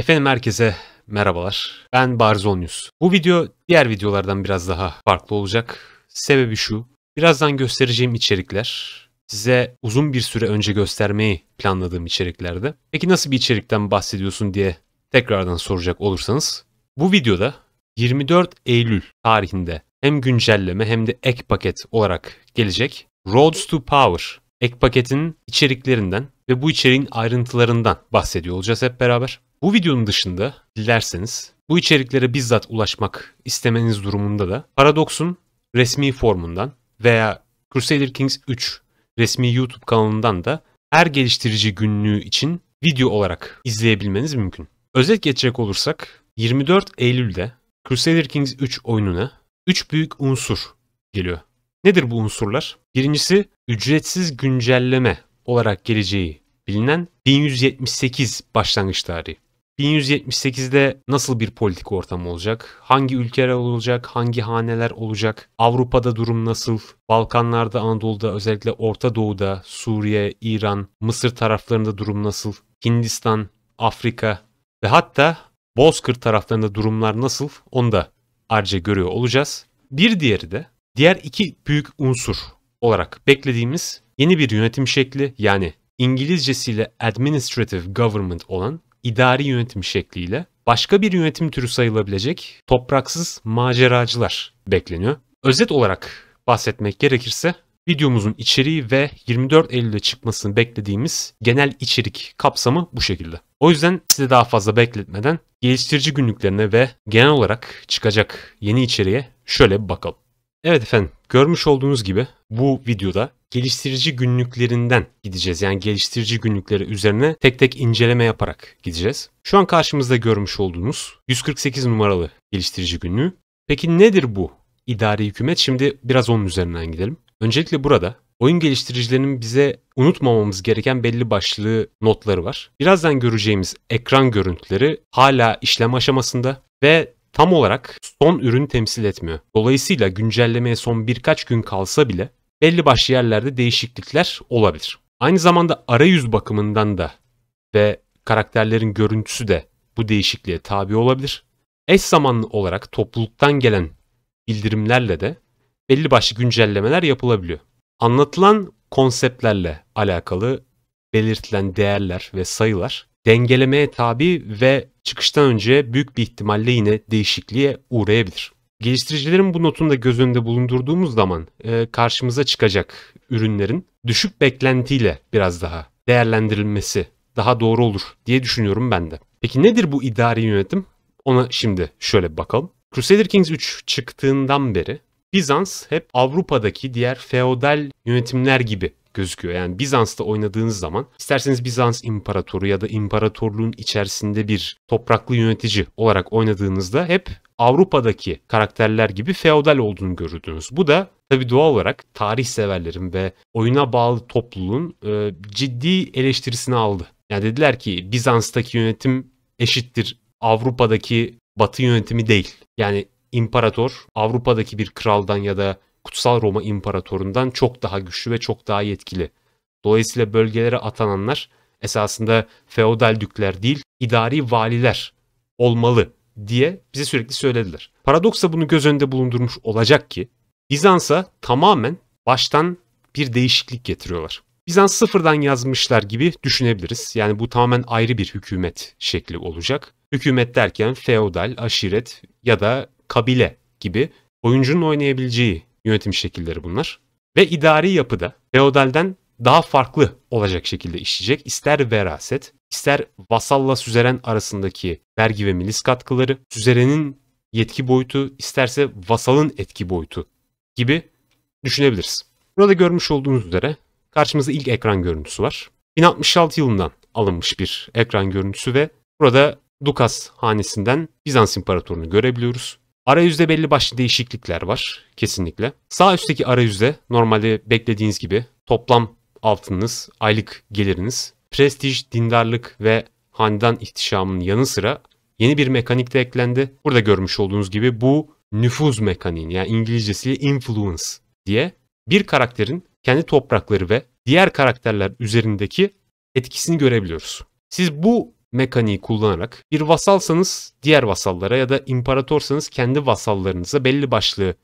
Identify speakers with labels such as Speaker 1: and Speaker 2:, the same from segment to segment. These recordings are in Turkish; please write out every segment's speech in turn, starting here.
Speaker 1: Efendim herkese merhabalar. Ben Barzonius. Bu video diğer videolardan biraz daha farklı olacak. Sebebi şu. Birazdan göstereceğim içerikler size uzun bir süre önce göstermeyi planladığım içeriklerde. Peki nasıl bir içerikten bahsediyorsun diye tekrardan soracak olursanız bu videoda 24 Eylül tarihinde hem güncelleme hem de ek paket olarak gelecek Roads to Power ek paketinin içeriklerinden ve bu içeriğin ayrıntılarından bahsediyor olacağız hep beraber. Bu videonun dışında dilerseniz bu içeriklere bizzat ulaşmak istemeniz durumunda da Paradox'un resmi formundan veya Crusader Kings 3 resmi YouTube kanalından da her geliştirici günlüğü için video olarak izleyebilmeniz mümkün. Özet geçecek olursak 24 Eylül'de Crusader Kings 3 oyununa 3 büyük unsur geliyor. Nedir bu unsurlar? Birincisi ücretsiz güncelleme olarak geleceği bilinen 1178 başlangıç tarihi. 1178'de nasıl bir politik ortam olacak? Hangi ülkeler olacak? Hangi haneler olacak? Avrupa'da durum nasıl? Balkanlarda, Anadolu'da, özellikle Orta Doğu'da, Suriye, İran, Mısır taraflarında durum nasıl? Hindistan, Afrika ve hatta Bozkır taraflarında durumlar nasıl? Onu da arca görüyor olacağız. Bir diğeri de diğer iki büyük unsur olarak beklediğimiz yeni bir yönetim şekli yani İngilizcesiyle administrative government olan idari yönetim şekliyle başka bir yönetim türü sayılabilecek topraksız maceracılar bekleniyor. Özet olarak bahsetmek gerekirse videomuzun içeriği ve 24 Eylül'de çıkmasını beklediğimiz genel içerik kapsamı bu şekilde. O yüzden size daha fazla bekletmeden geliştirici günlüklerine ve genel olarak çıkacak yeni içeriğe şöyle bir bakalım. Evet efendim görmüş olduğunuz gibi bu videoda geliştirici günlüklerinden gideceğiz. Yani geliştirici günlükleri üzerine tek tek inceleme yaparak gideceğiz. Şu an karşımızda görmüş olduğunuz 148 numaralı geliştirici günlüğü. Peki nedir bu idari hükümet? Şimdi biraz onun üzerinden gidelim. Öncelikle burada oyun geliştiricilerinin bize unutmamamız gereken belli başlı notları var. Birazdan göreceğimiz ekran görüntüleri hala işlem aşamasında ve tam olarak son ürün temsil etmiyor. Dolayısıyla güncellemeye son birkaç gün kalsa bile belli başlı yerlerde değişiklikler olabilir. Aynı zamanda arayüz bakımından da ve karakterlerin görüntüsü de bu değişikliğe tabi olabilir. Eş zamanlı olarak topluluktan gelen bildirimlerle de belli başlı güncellemeler yapılabiliyor. Anlatılan konseptlerle alakalı belirtilen değerler ve sayılar dengelemeye tabi ve çıkıştan önce büyük bir ihtimalle yine değişikliğe uğrayabilir. Geliştiricilerin bu notunu da göz önünde bulundurduğumuz zaman e, karşımıza çıkacak ürünlerin düşük beklentiyle biraz daha değerlendirilmesi daha doğru olur diye düşünüyorum ben de. Peki nedir bu idari yönetim? Ona şimdi şöyle bakalım. Crusader Kings 3 çıktığından beri Bizans hep Avrupa'daki diğer feodal yönetimler gibi gözüküyor. Yani Bizans'ta oynadığınız zaman isterseniz Bizans imparatoru ya da imparatorluğun içerisinde bir topraklı yönetici olarak oynadığınızda hep Avrupa'daki karakterler gibi feodal olduğunu görürdünüz. Bu da tabi doğal olarak tarih severlerin ve oyuna bağlı topluluğun e, ciddi eleştirisini aldı. Yani dediler ki Bizans'taki yönetim eşittir Avrupa'daki Batı yönetimi değil. Yani imparator Avrupa'daki bir kraldan ya da Kutsal Roma İmparatorundan çok daha güçlü ve çok daha yetkili. Dolayısıyla bölgelere atananlar esasında feodal dükler değil, idari valiler olmalı diye bize sürekli söylediler. Paradoksa bunu göz önünde bulundurmuş olacak ki Bizans'a tamamen baştan bir değişiklik getiriyorlar. Bizans sıfırdan yazmışlar gibi düşünebiliriz. Yani bu tamamen ayrı bir hükümet şekli olacak. Hükümet derken feodal, aşiret ya da kabile gibi oyuncunun oynayabileceği yönetim şekilleri bunlar. Ve idari yapıda feodalden daha farklı olacak şekilde işleyecek. İster veraset, ister vasalla süzeren arasındaki vergi ve milis katkıları, süzerenin yetki boyutu, isterse vasalın etki boyutu gibi düşünebiliriz. Burada görmüş olduğunuz üzere karşımızda ilk ekran görüntüsü var. 1066 yılından alınmış bir ekran görüntüsü ve burada Dukas hanesinden Bizans İmparatorunu görebiliyoruz. Arayüzde belli başlı değişiklikler var kesinlikle. Sağ üstteki arayüzde normalde beklediğiniz gibi toplam altınız, aylık geliriniz, prestij, dindarlık ve hanedan ihtişamının yanı sıra yeni bir mekanik de eklendi. Burada görmüş olduğunuz gibi bu nüfuz mekaniğini yani İngilizcesiyle influence diye bir karakterin kendi toprakları ve diğer karakterler üzerindeki etkisini görebiliyoruz. Siz bu mekaniği kullanarak bir vasalsanız diğer vasallara ya da imparatorsanız kendi vasallarınıza belli başlı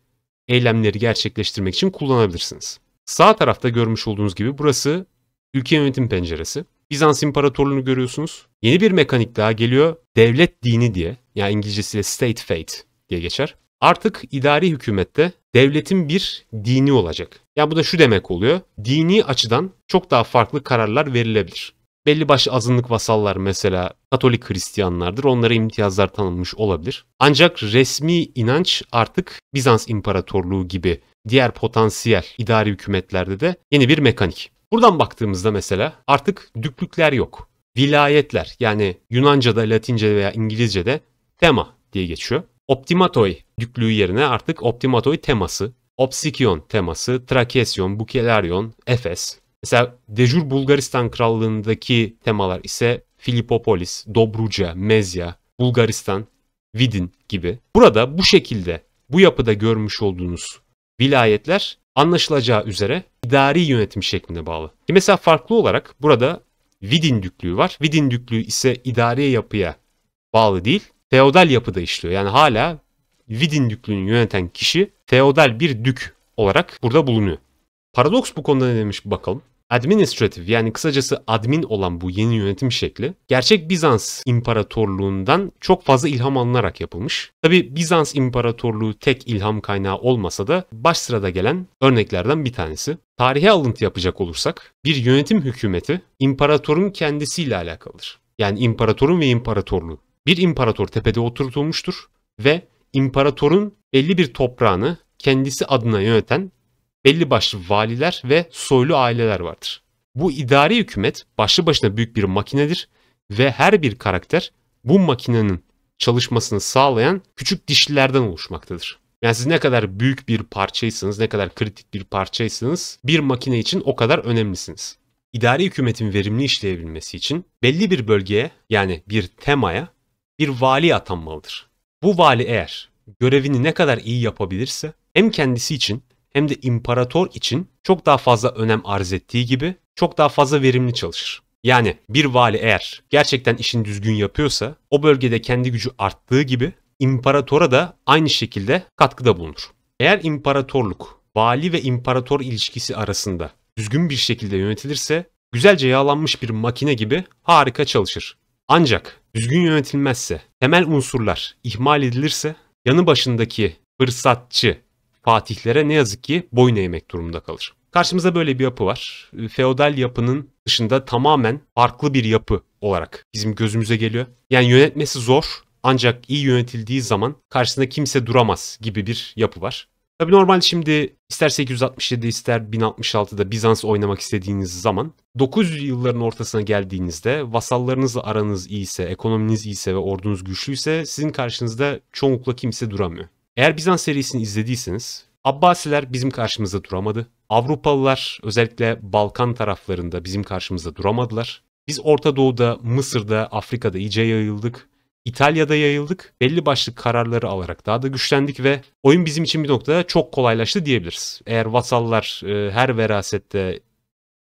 Speaker 1: eylemleri gerçekleştirmek için kullanabilirsiniz. Sağ tarafta görmüş olduğunuz gibi burası ülke yönetim penceresi. Bizans İmparatorluğunu görüyorsunuz. Yeni bir mekanik daha geliyor. Devlet dini diye. Yani İngilizcesiyle state fate diye geçer. Artık idari hükümette devletin bir dini olacak. Ya yani bu da şu demek oluyor. Dini açıdan çok daha farklı kararlar verilebilir belli başlı azınlık vasallar mesela Katolik Hristiyanlardır. Onlara imtiyazlar tanınmış olabilir. Ancak resmi inanç artık Bizans İmparatorluğu gibi diğer potansiyel idari hükümetlerde de yeni bir mekanik. Buradan baktığımızda mesela artık düklükler yok. Vilayetler yani Yunanca'da, Latince veya İngilizce'de tema diye geçiyor. Optimatoi düklüğü yerine artık Optimatoi teması, Opsikion teması, "Trakesion", "Bukelarion", Efes Mesela Dejur Bulgaristan Krallığındaki temalar ise Filipopolis, Dobruca, Mezya, Bulgaristan, Vidin gibi. Burada bu şekilde bu yapıda görmüş olduğunuz vilayetler anlaşılacağı üzere idari yönetim şeklinde bağlı. E mesela farklı olarak burada Vidin düklüğü var. Vidin düklüğü ise idari yapıya bağlı değil, feodal yapıda işliyor. Yani hala Vidin düklüğünü yöneten kişi feodal bir dük olarak burada bulunuyor. Paradoks bu konuda ne demiş bakalım. Administratif yani kısacası admin olan bu yeni yönetim şekli gerçek Bizans İmparatorluğundan çok fazla ilham alınarak yapılmış. Tabi Bizans İmparatorluğu tek ilham kaynağı olmasa da baş sırada gelen örneklerden bir tanesi. Tarihe alıntı yapacak olursak bir yönetim hükümeti imparatorun kendisiyle alakalıdır. Yani imparatorun ve imparatorluğu. Bir imparator tepede oturtulmuştur ve imparatorun belli bir toprağını kendisi adına yöneten belli başlı valiler ve soylu aileler vardır. Bu idari hükümet başlı başına büyük bir makinedir ve her bir karakter bu makinenin çalışmasını sağlayan küçük dişlilerden oluşmaktadır. Yani siz ne kadar büyük bir parçaysınız, ne kadar kritik bir parçaysınız, bir makine için o kadar önemlisiniz. İdari hükümetin verimli işleyebilmesi için belli bir bölgeye yani bir temaya bir vali atanmalıdır. Bu vali eğer görevini ne kadar iyi yapabilirse hem kendisi için hem de imparator için çok daha fazla önem arz ettiği gibi çok daha fazla verimli çalışır. Yani bir vali eğer gerçekten işini düzgün yapıyorsa o bölgede kendi gücü arttığı gibi imparatora da aynı şekilde katkıda bulunur. Eğer imparatorluk vali ve imparator ilişkisi arasında düzgün bir şekilde yönetilirse güzelce yağlanmış bir makine gibi harika çalışır. Ancak düzgün yönetilmezse, temel unsurlar ihmal edilirse yanı başındaki fırsatçı fatihlere ne yazık ki boyun eğmek durumunda kalır. Karşımıza böyle bir yapı var. Feodal yapının dışında tamamen farklı bir yapı olarak bizim gözümüze geliyor. Yani yönetmesi zor ancak iyi yönetildiği zaman karşısında kimse duramaz gibi bir yapı var. Tabi normal şimdi ister 867 ister 1066'da Bizans oynamak istediğiniz zaman 900 yılların ortasına geldiğinizde vasallarınızla aranız iyiyse, ekonominiz iyiyse ve ordunuz güçlüyse sizin karşınızda çoğunlukla kimse duramıyor. Eğer Bizans serisini izlediyseniz Abbasiler bizim karşımıza duramadı. Avrupalılar özellikle Balkan taraflarında bizim karşımıza duramadılar. Biz Orta Doğu'da, Mısır'da, Afrika'da iyice yayıldık. İtalya'da yayıldık. Belli başlı kararları alarak daha da güçlendik ve oyun bizim için bir noktada çok kolaylaştı diyebiliriz. Eğer vasallar e, her verasette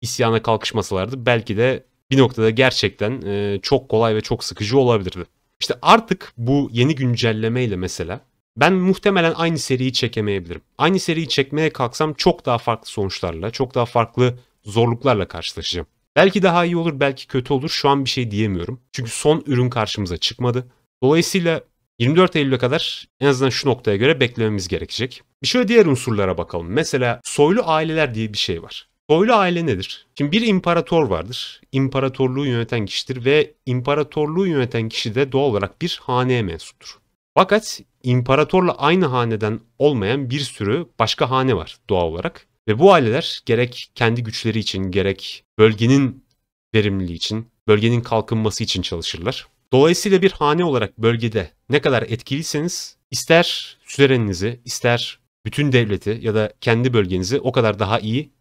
Speaker 1: isyana kalkışmasalardı belki de bir noktada gerçekten e, çok kolay ve çok sıkıcı olabilirdi. İşte artık bu yeni güncellemeyle mesela ben muhtemelen aynı seriyi çekemeyebilirim. Aynı seriyi çekmeye kalksam çok daha farklı sonuçlarla, çok daha farklı zorluklarla karşılaşacağım. Belki daha iyi olur, belki kötü olur. Şu an bir şey diyemiyorum. Çünkü son ürün karşımıza çıkmadı. Dolayısıyla 24 Eylül'e kadar en azından şu noktaya göre beklememiz gerekecek. Bir şöyle diğer unsurlara bakalım. Mesela soylu aileler diye bir şey var. Soylu aile nedir? Şimdi bir imparator vardır. İmparatorluğu yöneten kişidir ve imparatorluğu yöneten kişi de doğal olarak bir haneye mensuptur. Fakat imparatorla aynı haneden olmayan bir sürü başka hane var doğal olarak. Ve bu aileler gerek kendi güçleri için gerek bölgenin verimliliği için, bölgenin kalkınması için çalışırlar. Dolayısıyla bir hane olarak bölgede ne kadar etkiliyseniz ister süreninizi, ister bütün devleti ya da kendi bölgenizi o kadar daha iyi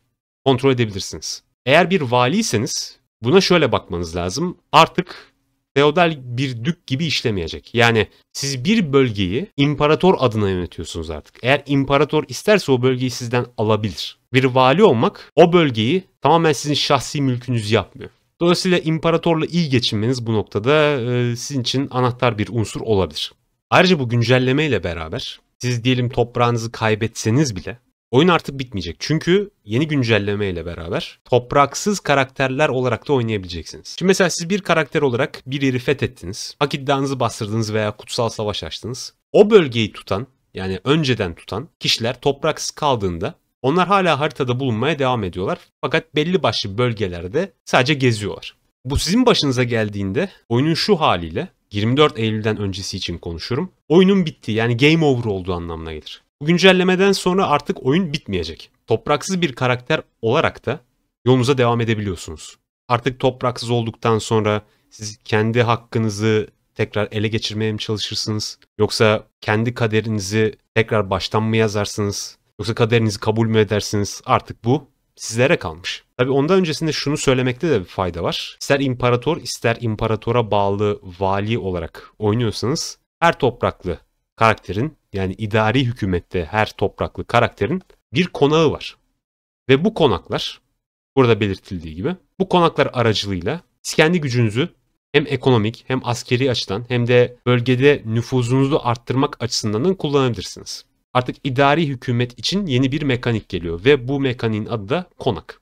Speaker 1: kontrol edebilirsiniz. Eğer bir valiyseniz buna şöyle bakmanız lazım. Artık feodal bir dük gibi işlemeyecek. Yani siz bir bölgeyi imparator adına yönetiyorsunuz artık. Eğer imparator isterse o bölgeyi sizden alabilir. Bir vali olmak o bölgeyi tamamen sizin şahsi mülkünüz yapmıyor. Dolayısıyla imparatorla iyi geçinmeniz bu noktada e, sizin için anahtar bir unsur olabilir. Ayrıca bu güncelleme ile beraber siz diyelim toprağınızı kaybetseniz bile Oyun artık bitmeyecek. Çünkü yeni güncelleme ile beraber topraksız karakterler olarak da oynayabileceksiniz. Şimdi mesela siz bir karakter olarak bir yeri fethettiniz. Hak iddianızı bastırdınız veya kutsal savaş açtınız. O bölgeyi tutan yani önceden tutan kişiler topraksız kaldığında onlar hala haritada bulunmaya devam ediyorlar. Fakat belli başlı bölgelerde sadece geziyorlar. Bu sizin başınıza geldiğinde oyunun şu haliyle 24 Eylül'den öncesi için konuşurum. Oyunun bitti yani game over olduğu anlamına gelir. Bu güncellemeden sonra artık oyun bitmeyecek. Topraksız bir karakter olarak da yolunuza devam edebiliyorsunuz. Artık topraksız olduktan sonra siz kendi hakkınızı tekrar ele geçirmeye mi çalışırsınız? Yoksa kendi kaderinizi tekrar baştan mı yazarsınız? Yoksa kaderinizi kabul mü edersiniz? Artık bu sizlere kalmış. Tabi ondan öncesinde şunu söylemekte de bir fayda var. İster imparator ister imparatora bağlı vali olarak oynuyorsanız her topraklı karakterin yani idari hükümette her topraklı karakterin bir konağı var. Ve bu konaklar burada belirtildiği gibi bu konaklar aracılığıyla siz kendi gücünüzü hem ekonomik hem askeri açıdan hem de bölgede nüfuzunuzu arttırmak açısından kullanabilirsiniz. Artık idari hükümet için yeni bir mekanik geliyor ve bu mekaniğin adı da konak.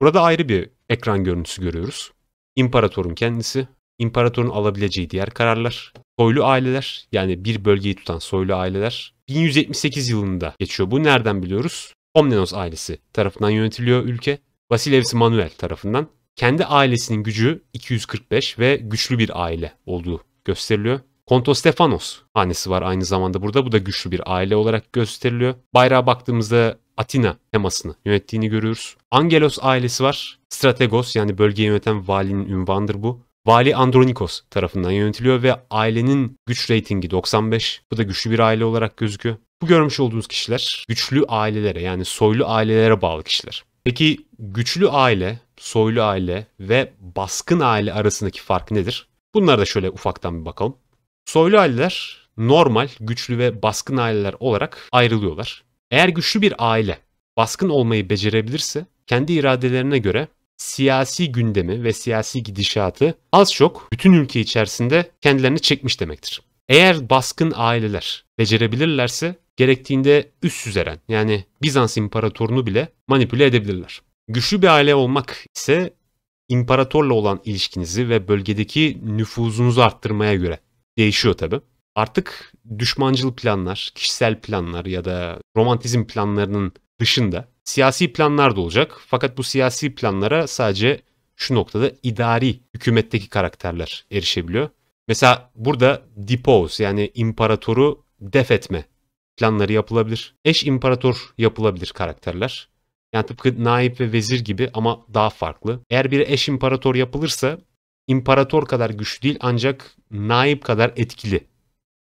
Speaker 1: Burada ayrı bir ekran görüntüsü görüyoruz. İmparatorun kendisi İmparatorun alabileceği diğer kararlar, soylu aileler yani bir bölgeyi tutan soylu aileler 1178 yılında geçiyor. Bu nereden biliyoruz? Komnenos ailesi tarafından yönetiliyor ülke. Vasilevis Manuel tarafından kendi ailesinin gücü 245 ve güçlü bir aile olduğu gösteriliyor. Konto Stefanos hanesi var aynı zamanda burada. Bu da güçlü bir aile olarak gösteriliyor. Bayrağa baktığımızda Atina temasını yönettiğini görüyoruz. Angelos ailesi var. Strategos yani bölgeyi yöneten valinin ünvandır bu. Vali Andronikos tarafından yönetiliyor ve ailenin güç reytingi 95. Bu da güçlü bir aile olarak gözüküyor. Bu görmüş olduğunuz kişiler güçlü ailelere yani soylu ailelere bağlı kişiler. Peki güçlü aile, soylu aile ve baskın aile arasındaki fark nedir? Bunlara da şöyle ufaktan bir bakalım. Soylu aileler normal, güçlü ve baskın aileler olarak ayrılıyorlar. Eğer güçlü bir aile baskın olmayı becerebilirse kendi iradelerine göre siyasi gündemi ve siyasi gidişatı az çok bütün ülke içerisinde kendilerini çekmiş demektir. Eğer baskın aileler becerebilirlerse gerektiğinde üst süzeren yani Bizans imparatorunu bile manipüle edebilirler. Güçlü bir aile olmak ise imparatorla olan ilişkinizi ve bölgedeki nüfuzunuzu arttırmaya göre değişiyor tabi. Artık düşmancıl planlar, kişisel planlar ya da romantizm planlarının dışında Siyasi planlar da olacak. Fakat bu siyasi planlara sadece şu noktada idari hükümetteki karakterler erişebiliyor. Mesela burada depose yani imparatoru def etme planları yapılabilir. Eş imparator yapılabilir karakterler. Yani tıpkı naip ve vezir gibi ama daha farklı. Eğer bir eş imparator yapılırsa imparator kadar güçlü değil ancak naip kadar etkili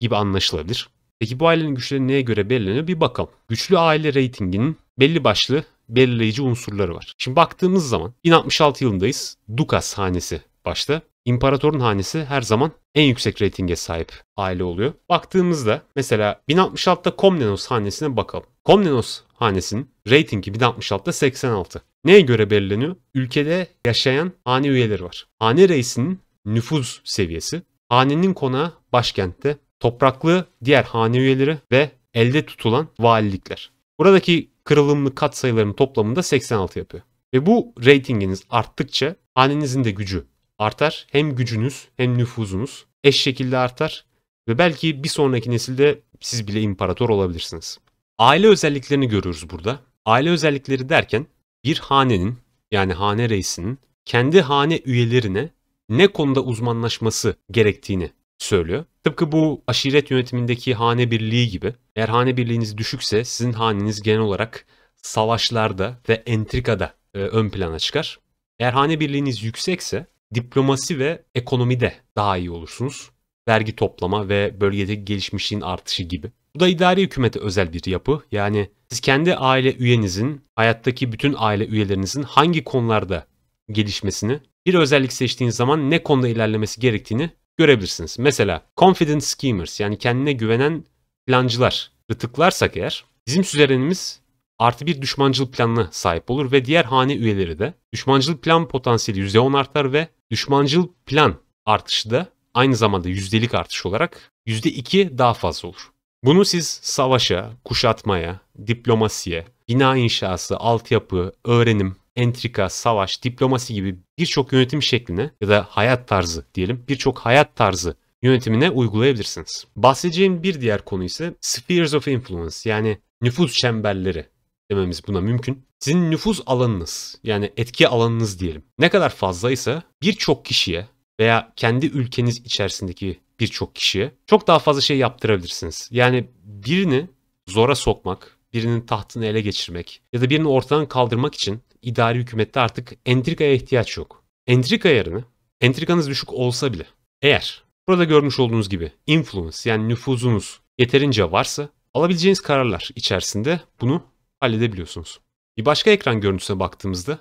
Speaker 1: gibi anlaşılabilir. Peki bu ailenin güçleri neye göre belirleniyor? Bir bakalım. Güçlü aile reytinginin belli başlı belirleyici unsurları var. Şimdi baktığımız zaman 1066 yılındayız. Dukas hanesi başta. İmparatorun hanesi her zaman en yüksek reytinge sahip aile oluyor. Baktığımızda mesela 1066'da Komnenos hanesine bakalım. Komnenos hanesinin reytingi 1066'da 86. Neye göre belirleniyor? Ülkede yaşayan hane üyeleri var. Hane reisinin nüfuz seviyesi, hanenin konağı başkentte, topraklı diğer hane üyeleri ve elde tutulan valilikler. Buradaki kırılımlı kat katsayıların toplamında 86 yapıyor. Ve bu ratinginiz arttıkça hanenizin de gücü artar. Hem gücünüz hem nüfuzunuz eş şekilde artar ve belki bir sonraki nesilde siz bile imparator olabilirsiniz. Aile özelliklerini görüyoruz burada. Aile özellikleri derken bir hanenin yani hane reisinin kendi hane üyelerine ne konuda uzmanlaşması gerektiğini söylüyor. Tıpkı bu aşiret yönetimindeki hane birliği gibi. Eğer hane birliğiniz düşükse sizin haneniz genel olarak savaşlarda ve entrikada e, ön plana çıkar. Eğer hane birliğiniz yüksekse diplomasi ve ekonomide daha iyi olursunuz. Vergi toplama ve bölgedeki gelişmişliğin artışı gibi. Bu da idari hükümete özel bir yapı. Yani siz kendi aile üyenizin, hayattaki bütün aile üyelerinizin hangi konularda gelişmesini, bir özellik seçtiğiniz zaman ne konuda ilerlemesi gerektiğini görebilirsiniz. Mesela confident schemers yani kendine güvenen plancılar tıklarsak eğer bizim süzerenimiz artı bir düşmancıl planına sahip olur ve diğer hane üyeleri de düşmancıl plan potansiyeli %10 artar ve düşmancıl plan artışı da aynı zamanda yüzdelik artış olarak %2 daha fazla olur. Bunu siz savaşa, kuşatmaya, diplomasiye, bina inşası, altyapı, öğrenim, entrika, savaş, diplomasi gibi birçok yönetim şekline ya da hayat tarzı diyelim birçok hayat tarzı yönetimine uygulayabilirsiniz. Bahsedeceğim bir diğer konu ise spheres of influence yani nüfus çemberleri dememiz buna mümkün. Sizin nüfus alanınız yani etki alanınız diyelim ne kadar fazlaysa birçok kişiye veya kendi ülkeniz içerisindeki birçok kişiye çok daha fazla şey yaptırabilirsiniz. Yani birini zora sokmak, birinin tahtını ele geçirmek ya da birini ortadan kaldırmak için idari hükümette artık entrikaya ihtiyaç yok. Entrika ayarını, entrikanız düşük olsa bile eğer burada görmüş olduğunuz gibi influence yani nüfuzunuz yeterince varsa alabileceğiniz kararlar içerisinde bunu halledebiliyorsunuz. Bir başka ekran görüntüsüne baktığımızda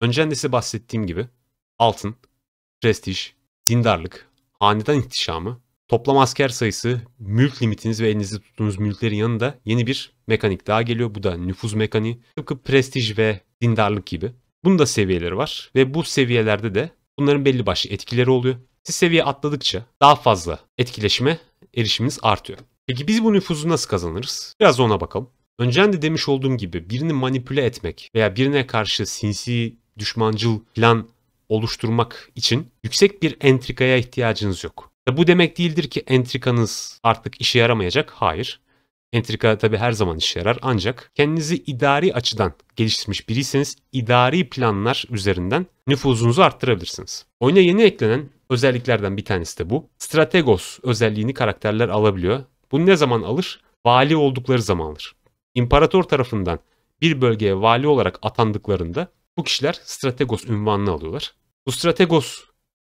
Speaker 1: önceden de size bahsettiğim gibi altın, prestij, dindarlık, hanedan ihtişamı, toplam asker sayısı, mülk limitiniz ve elinizde tuttuğunuz mülklerin yanında yeni bir mekanik daha geliyor. Bu da nüfuz mekaniği. Tıpkı prestij ve dindarlık gibi. Bunun da seviyeleri var ve bu seviyelerde de bunların belli başlı etkileri oluyor. Siz seviye atladıkça daha fazla etkileşime erişiminiz artıyor. Peki biz bu nüfuzu nasıl kazanırız? Biraz ona bakalım. Önceden de demiş olduğum gibi birini manipüle etmek veya birine karşı sinsi, düşmancıl plan oluşturmak için yüksek bir entrikaya ihtiyacınız yok. Bu demek değildir ki entrikanız artık işe yaramayacak. Hayır. Entrika tabi her zaman işe yarar ancak kendinizi idari açıdan geliştirmiş biriyseniz idari planlar üzerinden nüfuzunuzu arttırabilirsiniz. Oyuna yeni eklenen özelliklerden bir tanesi de bu. Strategos özelliğini karakterler alabiliyor. Bu ne zaman alır? Vali oldukları zaman alır. İmparator tarafından bir bölgeye vali olarak atandıklarında bu kişiler strategos ünvanını alıyorlar. Bu strategos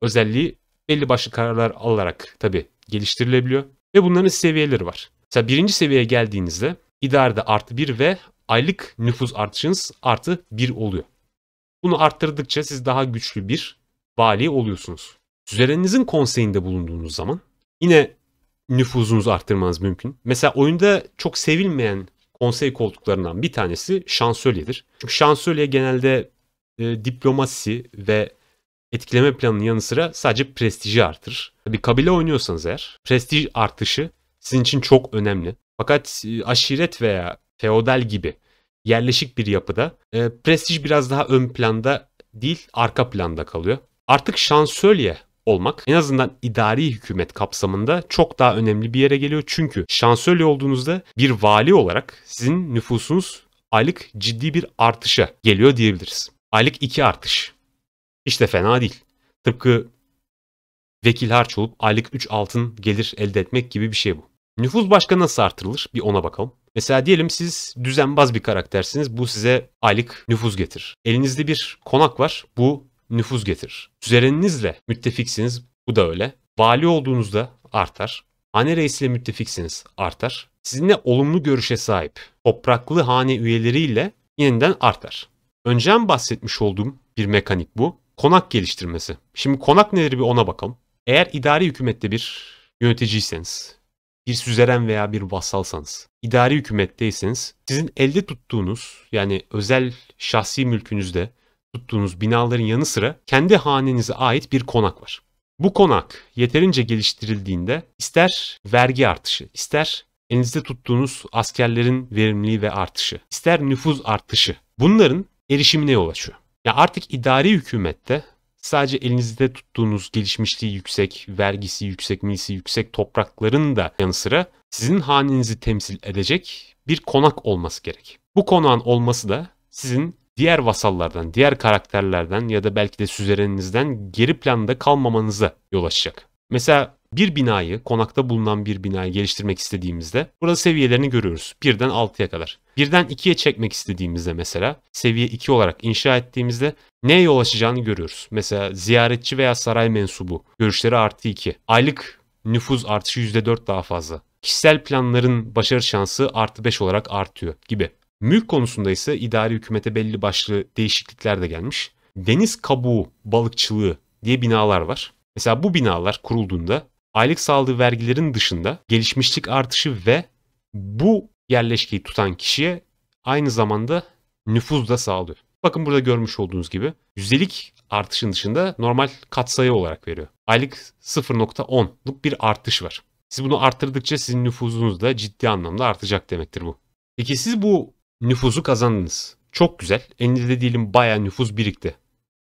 Speaker 1: özelliği belli başlı kararlar alarak tabi geliştirilebiliyor ve bunların seviyeleri var. Mesela birinci seviyeye geldiğinizde idarede artı 1 ve aylık nüfus artışınız artı 1 oluyor. Bunu arttırdıkça siz daha güçlü bir vali oluyorsunuz. Süzereninizin konseyinde bulunduğunuz zaman yine nüfuzunuzu arttırmanız mümkün. Mesela oyunda çok sevilmeyen konsey koltuklarından bir tanesi şansölyedir. Çünkü şansölye genelde e, diplomasi ve etkileme planının yanı sıra sadece prestiji artırır. Tabii kabile oynuyorsanız eğer prestij artışı sizin için çok önemli. Fakat e, aşiret veya feodal gibi yerleşik bir yapıda e, prestij biraz daha ön planda değil arka planda kalıyor. Artık şansölye olmak en azından idari hükümet kapsamında çok daha önemli bir yere geliyor. Çünkü şansölye olduğunuzda bir vali olarak sizin nüfusunuz aylık ciddi bir artışa geliyor diyebiliriz. Aylık iki artış. İşte fena değil. Tıpkı vekil harç olup aylık 3 altın gelir elde etmek gibi bir şey bu. Nüfuz başka nasıl artırılır? Bir ona bakalım. Mesela diyelim siz düzenbaz bir karaktersiniz. Bu size aylık nüfuz getirir. Elinizde bir konak var. Bu nüfuz getirir. Üzerenizle müttefiksiniz. Bu da öyle. Vali olduğunuzda artar. Hane reisiyle müttefiksiniz artar. Sizinle olumlu görüşe sahip topraklı hane üyeleriyle yeniden artar. Önceden bahsetmiş olduğum bir mekanik bu. Konak geliştirmesi. Şimdi konak nedir bir ona bakalım. Eğer idari hükümette bir yöneticiyseniz bir süzeren veya bir vasalsanız, idari hükümetteyseniz sizin elde tuttuğunuz yani özel şahsi mülkünüzde tuttuğunuz binaların yanı sıra kendi hanenize ait bir konak var. Bu konak yeterince geliştirildiğinde ister vergi artışı, ister elinizde tuttuğunuz askerlerin verimliliği ve artışı, ister nüfuz artışı bunların erişimine yol açıyor. Ya artık idari hükümette Sadece elinizde tuttuğunuz gelişmişliği yüksek, vergisi yüksek, milisi yüksek toprakların da yanı sıra sizin hanenizi temsil edecek bir konak olması gerek. Bu konağın olması da sizin diğer vasallardan, diğer karakterlerden ya da belki de süzereninizden geri planda kalmamanıza yol açacak. Mesela bir binayı, konakta bulunan bir binayı geliştirmek istediğimizde burada seviyelerini görüyoruz. Birden 6'ya kadar. Birden 2'ye çekmek istediğimizde mesela seviye 2 olarak inşa ettiğimizde neye yol açacağını görüyoruz. Mesela ziyaretçi veya saray mensubu görüşleri artı 2. Aylık nüfuz artışı %4 daha fazla. Kişisel planların başarı şansı artı 5 olarak artıyor gibi. Mülk konusunda ise idari hükümete belli başlı değişiklikler de gelmiş. Deniz kabuğu balıkçılığı diye binalar var. Mesela bu binalar kurulduğunda aylık saldığı vergilerin dışında gelişmişlik artışı ve bu yerleşkeyi tutan kişiye aynı zamanda nüfuz da sağlıyor. Bakın burada görmüş olduğunuz gibi yüzdelik artışın dışında normal katsayı olarak veriyor. Aylık 0.10'luk bir artış var. Siz bunu arttırdıkça sizin nüfuzunuz da ciddi anlamda artacak demektir bu. Peki siz bu nüfuzu kazandınız. Çok güzel. Elinizde değilim bayağı nüfuz birikti.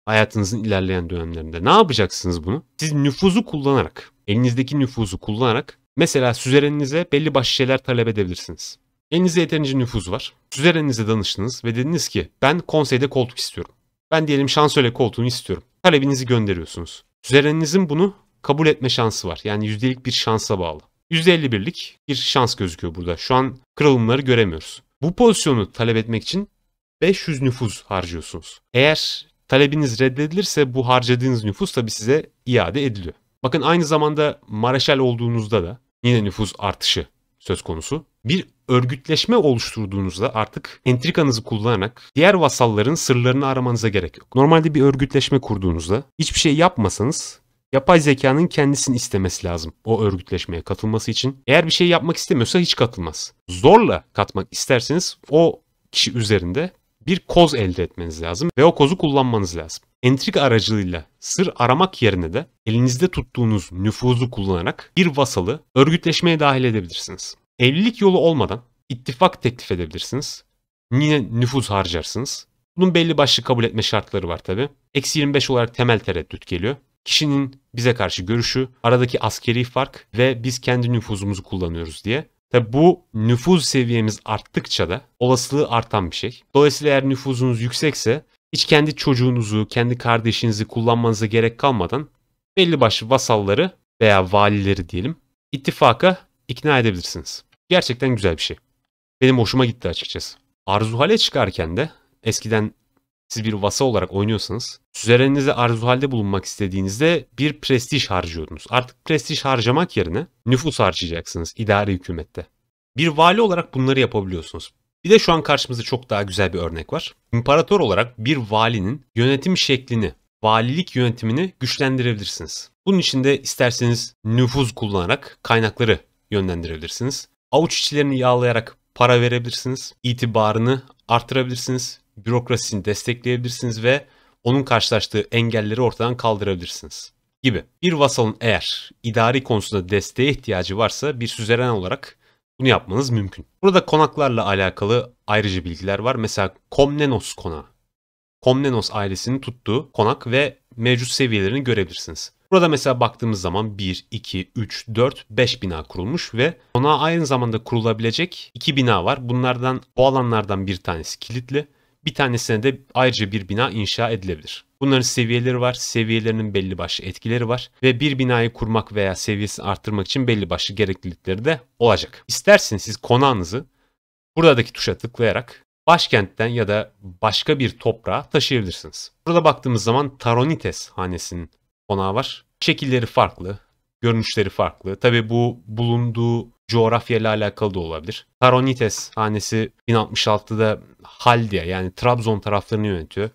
Speaker 1: Hayatınızın ilerleyen dönemlerinde. Ne yapacaksınız bunu? Siz nüfuzu kullanarak elinizdeki nüfuzu kullanarak mesela süzereninize belli başlı şeyler talep edebilirsiniz. Elinizde yeterince nüfuz var. Süzereninize danıştınız ve dediniz ki ben konseyde koltuk istiyorum. Ben diyelim şansölye koltuğunu istiyorum. Talebinizi gönderiyorsunuz. Süzereninizin bunu kabul etme şansı var. Yani yüzdelik bir şansa bağlı. %51'lik bir şans gözüküyor burada. Şu an kırılımları göremiyoruz. Bu pozisyonu talep etmek için 500 nüfuz harcıyorsunuz. Eğer talebiniz reddedilirse bu harcadığınız nüfus tabii size iade ediliyor. Bakın aynı zamanda mareşal olduğunuzda da yine nüfuz artışı söz konusu. Bir örgütleşme oluşturduğunuzda artık entrikanızı kullanarak diğer vasalların sırlarını aramanıza gerek yok. Normalde bir örgütleşme kurduğunuzda hiçbir şey yapmasanız yapay zekanın kendisini istemesi lazım o örgütleşmeye katılması için. Eğer bir şey yapmak istemiyorsa hiç katılmaz. Zorla katmak isterseniz o kişi üzerinde bir koz elde etmeniz lazım ve o kozu kullanmanız lazım. Entrik aracılığıyla sır aramak yerine de elinizde tuttuğunuz nüfuzu kullanarak bir vasalı örgütleşmeye dahil edebilirsiniz. Evlilik yolu olmadan ittifak teklif edebilirsiniz. Yine nüfuz harcarsınız. Bunun belli başlı kabul etme şartları var tabi. Eksi 25 olarak temel tereddüt geliyor. Kişinin bize karşı görüşü, aradaki askeri fark ve biz kendi nüfuzumuzu kullanıyoruz diye. Tabi bu nüfuz seviyemiz arttıkça da olasılığı artan bir şey. Dolayısıyla eğer nüfuzunuz yüksekse hiç kendi çocuğunuzu, kendi kardeşinizi kullanmanıza gerek kalmadan belli başlı vasalları veya valileri diyelim ittifaka ikna edebilirsiniz. Gerçekten güzel bir şey. Benim hoşuma gitti açıkçası. Arzuhale çıkarken de eskiden siz bir vasa olarak oynuyorsanız süzereninize arzuhalde bulunmak istediğinizde bir prestij harcıyordunuz. Artık prestij harcamak yerine nüfus harcayacaksınız idari hükümette. Bir vali olarak bunları yapabiliyorsunuz. Bir de şu an karşımızda çok daha güzel bir örnek var. İmparator olarak bir valinin yönetim şeklini, valilik yönetimini güçlendirebilirsiniz. Bunun için de isterseniz nüfuz kullanarak kaynakları yönlendirebilirsiniz. Avuç içlerini yağlayarak para verebilirsiniz. İtibarını artırabilirsiniz. Bürokrasisini destekleyebilirsiniz ve onun karşılaştığı engelleri ortadan kaldırabilirsiniz gibi. Bir vasalın eğer idari konusunda desteğe ihtiyacı varsa bir süzeren olarak bunu yapmanız mümkün. Burada konaklarla alakalı ayrıca bilgiler var. Mesela Komnenos konağı. Komnenos ailesinin tuttuğu konak ve mevcut seviyelerini görebilirsiniz. Burada mesela baktığımız zaman 1, 2, 3, 4, 5 bina kurulmuş ve konağa aynı zamanda kurulabilecek 2 bina var. Bunlardan bu alanlardan bir tanesi kilitli. Bir tanesine de ayrıca bir bina inşa edilebilir. Bunların seviyeleri var, seviyelerinin belli başlı etkileri var ve bir binayı kurmak veya seviyesini arttırmak için belli başlı gereklilikleri de olacak. İsterseniz siz konağınızı buradaki tuşa tıklayarak başkentten ya da başka bir toprağa taşıyabilirsiniz. Burada baktığımız zaman Taronites hanesinin konağı var. Şekilleri farklı, görünüşleri farklı. Tabii bu bulunduğu coğrafyayla alakalı da olabilir. Karonites hanesi 1066'da Haldia yani Trabzon taraflarını yönetiyor.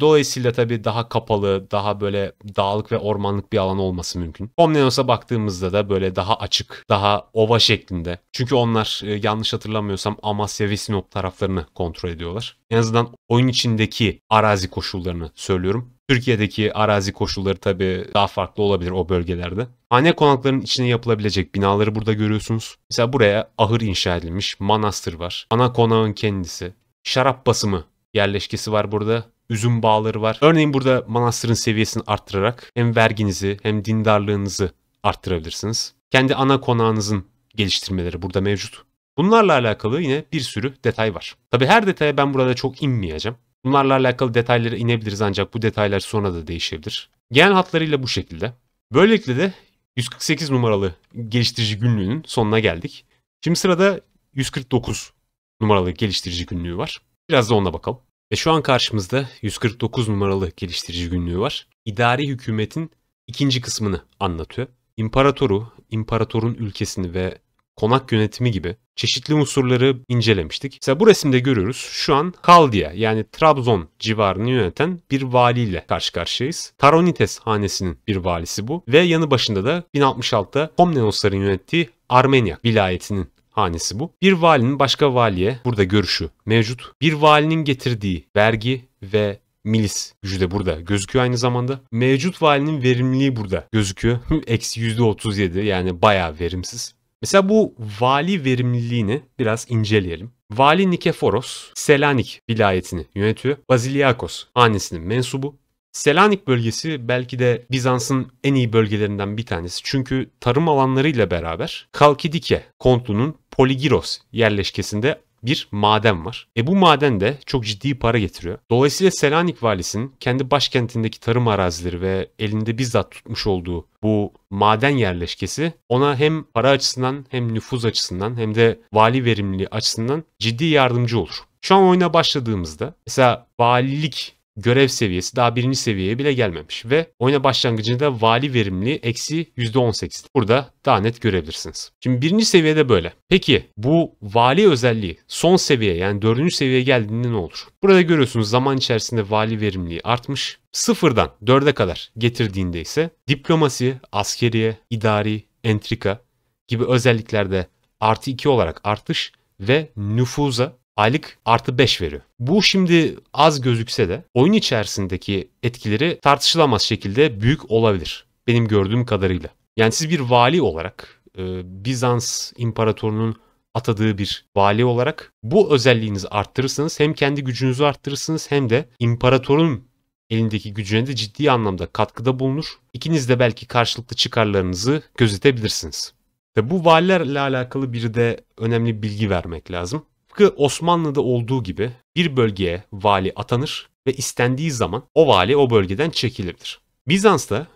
Speaker 1: Dolayısıyla tabii daha kapalı, daha böyle dağlık ve ormanlık bir alan olması mümkün. Komnenos'a baktığımızda da böyle daha açık, daha ova şeklinde. Çünkü onlar e, yanlış hatırlamıyorsam Amasya ve Sinop taraflarını kontrol ediyorlar. En azından oyun içindeki arazi koşullarını söylüyorum. Türkiye'deki arazi koşulları tabii daha farklı olabilir o bölgelerde. Hane konaklarının içine yapılabilecek binaları burada görüyorsunuz. Mesela buraya ahır inşa edilmiş, manastır var. Ana konağın kendisi. Şarap basımı yerleşkesi var burada. Üzüm bağları var. Örneğin burada manastırın seviyesini arttırarak hem verginizi hem dindarlığınızı arttırabilirsiniz. Kendi ana konağınızın geliştirmeleri burada mevcut. Bunlarla alakalı yine bir sürü detay var. Tabi her detaya ben burada çok inmeyeceğim. Bunlarla alakalı detaylara inebiliriz ancak bu detaylar sonra da değişebilir. Genel hatlarıyla bu şekilde. Böylelikle de 148 numaralı geliştirici günlüğünün sonuna geldik. Şimdi sırada 149 numaralı geliştirici günlüğü var. Biraz da ona bakalım. Ve şu an karşımızda 149 numaralı geliştirici günlüğü var. İdari hükümetin ikinci kısmını anlatıyor. İmparatoru, imparatorun ülkesini ve konak yönetimi gibi çeşitli unsurları incelemiştik. Mesela bu resimde görüyoruz şu an Kaldiye yani Trabzon civarını yöneten bir valiyle karşı karşıyayız. Taronites hanesinin bir valisi bu ve yanı başında da 1066'da Komnenosların yönettiği Armenya vilayetinin hanesi bu. Bir valinin başka valiye burada görüşü mevcut. Bir valinin getirdiği vergi ve milis gücü de burada gözüküyor aynı zamanda. Mevcut valinin verimliliği burada gözüküyor. Eksi %37 yani bayağı verimsiz. Mesela bu vali verimliliğini biraz inceleyelim. Vali Nikeforos, Selanik vilayetini yönetiyor. Basiliakos hanesinin mensubu. Selanik bölgesi belki de Bizans'ın en iyi bölgelerinden bir tanesi. Çünkü tarım alanlarıyla beraber Kalkidike kontunun Poligiros yerleşkesinde bir maden var. E bu maden de çok ciddi para getiriyor. Dolayısıyla Selanik valisinin kendi başkentindeki tarım arazileri ve elinde bizzat tutmuş olduğu bu maden yerleşkesi ona hem para açısından hem nüfuz açısından hem de vali verimliliği açısından ciddi yardımcı olur. Şu an oyuna başladığımızda mesela valilik görev seviyesi daha birinci seviyeye bile gelmemiş ve oyuna başlangıcında vali verimli eksi %18. Burada daha net görebilirsiniz. Şimdi birinci seviyede böyle. Peki bu vali özelliği son seviye yani dördüncü seviyeye geldiğinde ne olur? Burada görüyorsunuz zaman içerisinde vali verimliği artmış. Sıfırdan dörde kadar getirdiğinde ise diplomasi, askeriye, idari, entrika gibi özelliklerde artı 2 olarak artış ve nüfuza aylık artı 5 veriyor. Bu şimdi az gözükse de oyun içerisindeki etkileri tartışılamaz şekilde büyük olabilir. Benim gördüğüm kadarıyla. Yani siz bir vali olarak e, Bizans imparatorunun atadığı bir vali olarak bu özelliğinizi arttırırsanız hem kendi gücünüzü arttırırsınız hem de imparatorun elindeki gücüne de ciddi anlamda katkıda bulunur. İkiniz de belki karşılıklı çıkarlarınızı gözetebilirsiniz. Ve bu valilerle alakalı bir de önemli bilgi vermek lazım. Tıpkı Osmanlı'da olduğu gibi bir bölgeye vali atanır ve istendiği zaman o vali o bölgeden çekilirdir. Bizans'ta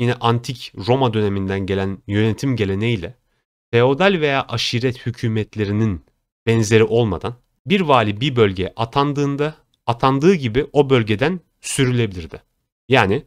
Speaker 1: yine antik Roma döneminden gelen yönetim geleneğiyle feodal veya aşiret hükümetlerinin benzeri olmadan bir vali bir bölgeye atandığında atandığı gibi o bölgeden sürülebilirdi. Yani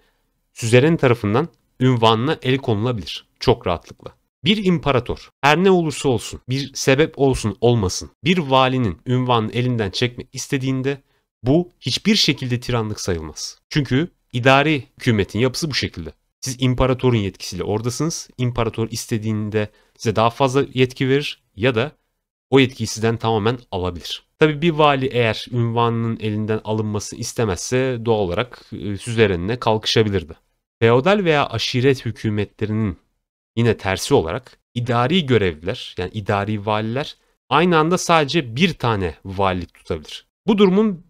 Speaker 1: süzeren tarafından ünvanına el konulabilir çok rahatlıkla. Bir imparator her ne olursa olsun, bir sebep olsun olmasın, bir valinin ünvanını elinden çekme istediğinde bu hiçbir şekilde tiranlık sayılmaz. Çünkü idari hükümetin yapısı bu şekilde. Siz imparatorun yetkisiyle oradasınız. İmparator istediğinde size daha fazla yetki verir ya da o yetkiyi sizden tamamen alabilir. Tabi bir vali eğer ünvanının elinden alınmasını istemezse doğal olarak e, süzerenine kalkışabilirdi. Feodal veya aşiret hükümetlerinin yine tersi olarak idari görevliler yani idari valiler aynı anda sadece bir tane valilik tutabilir. Bu durumun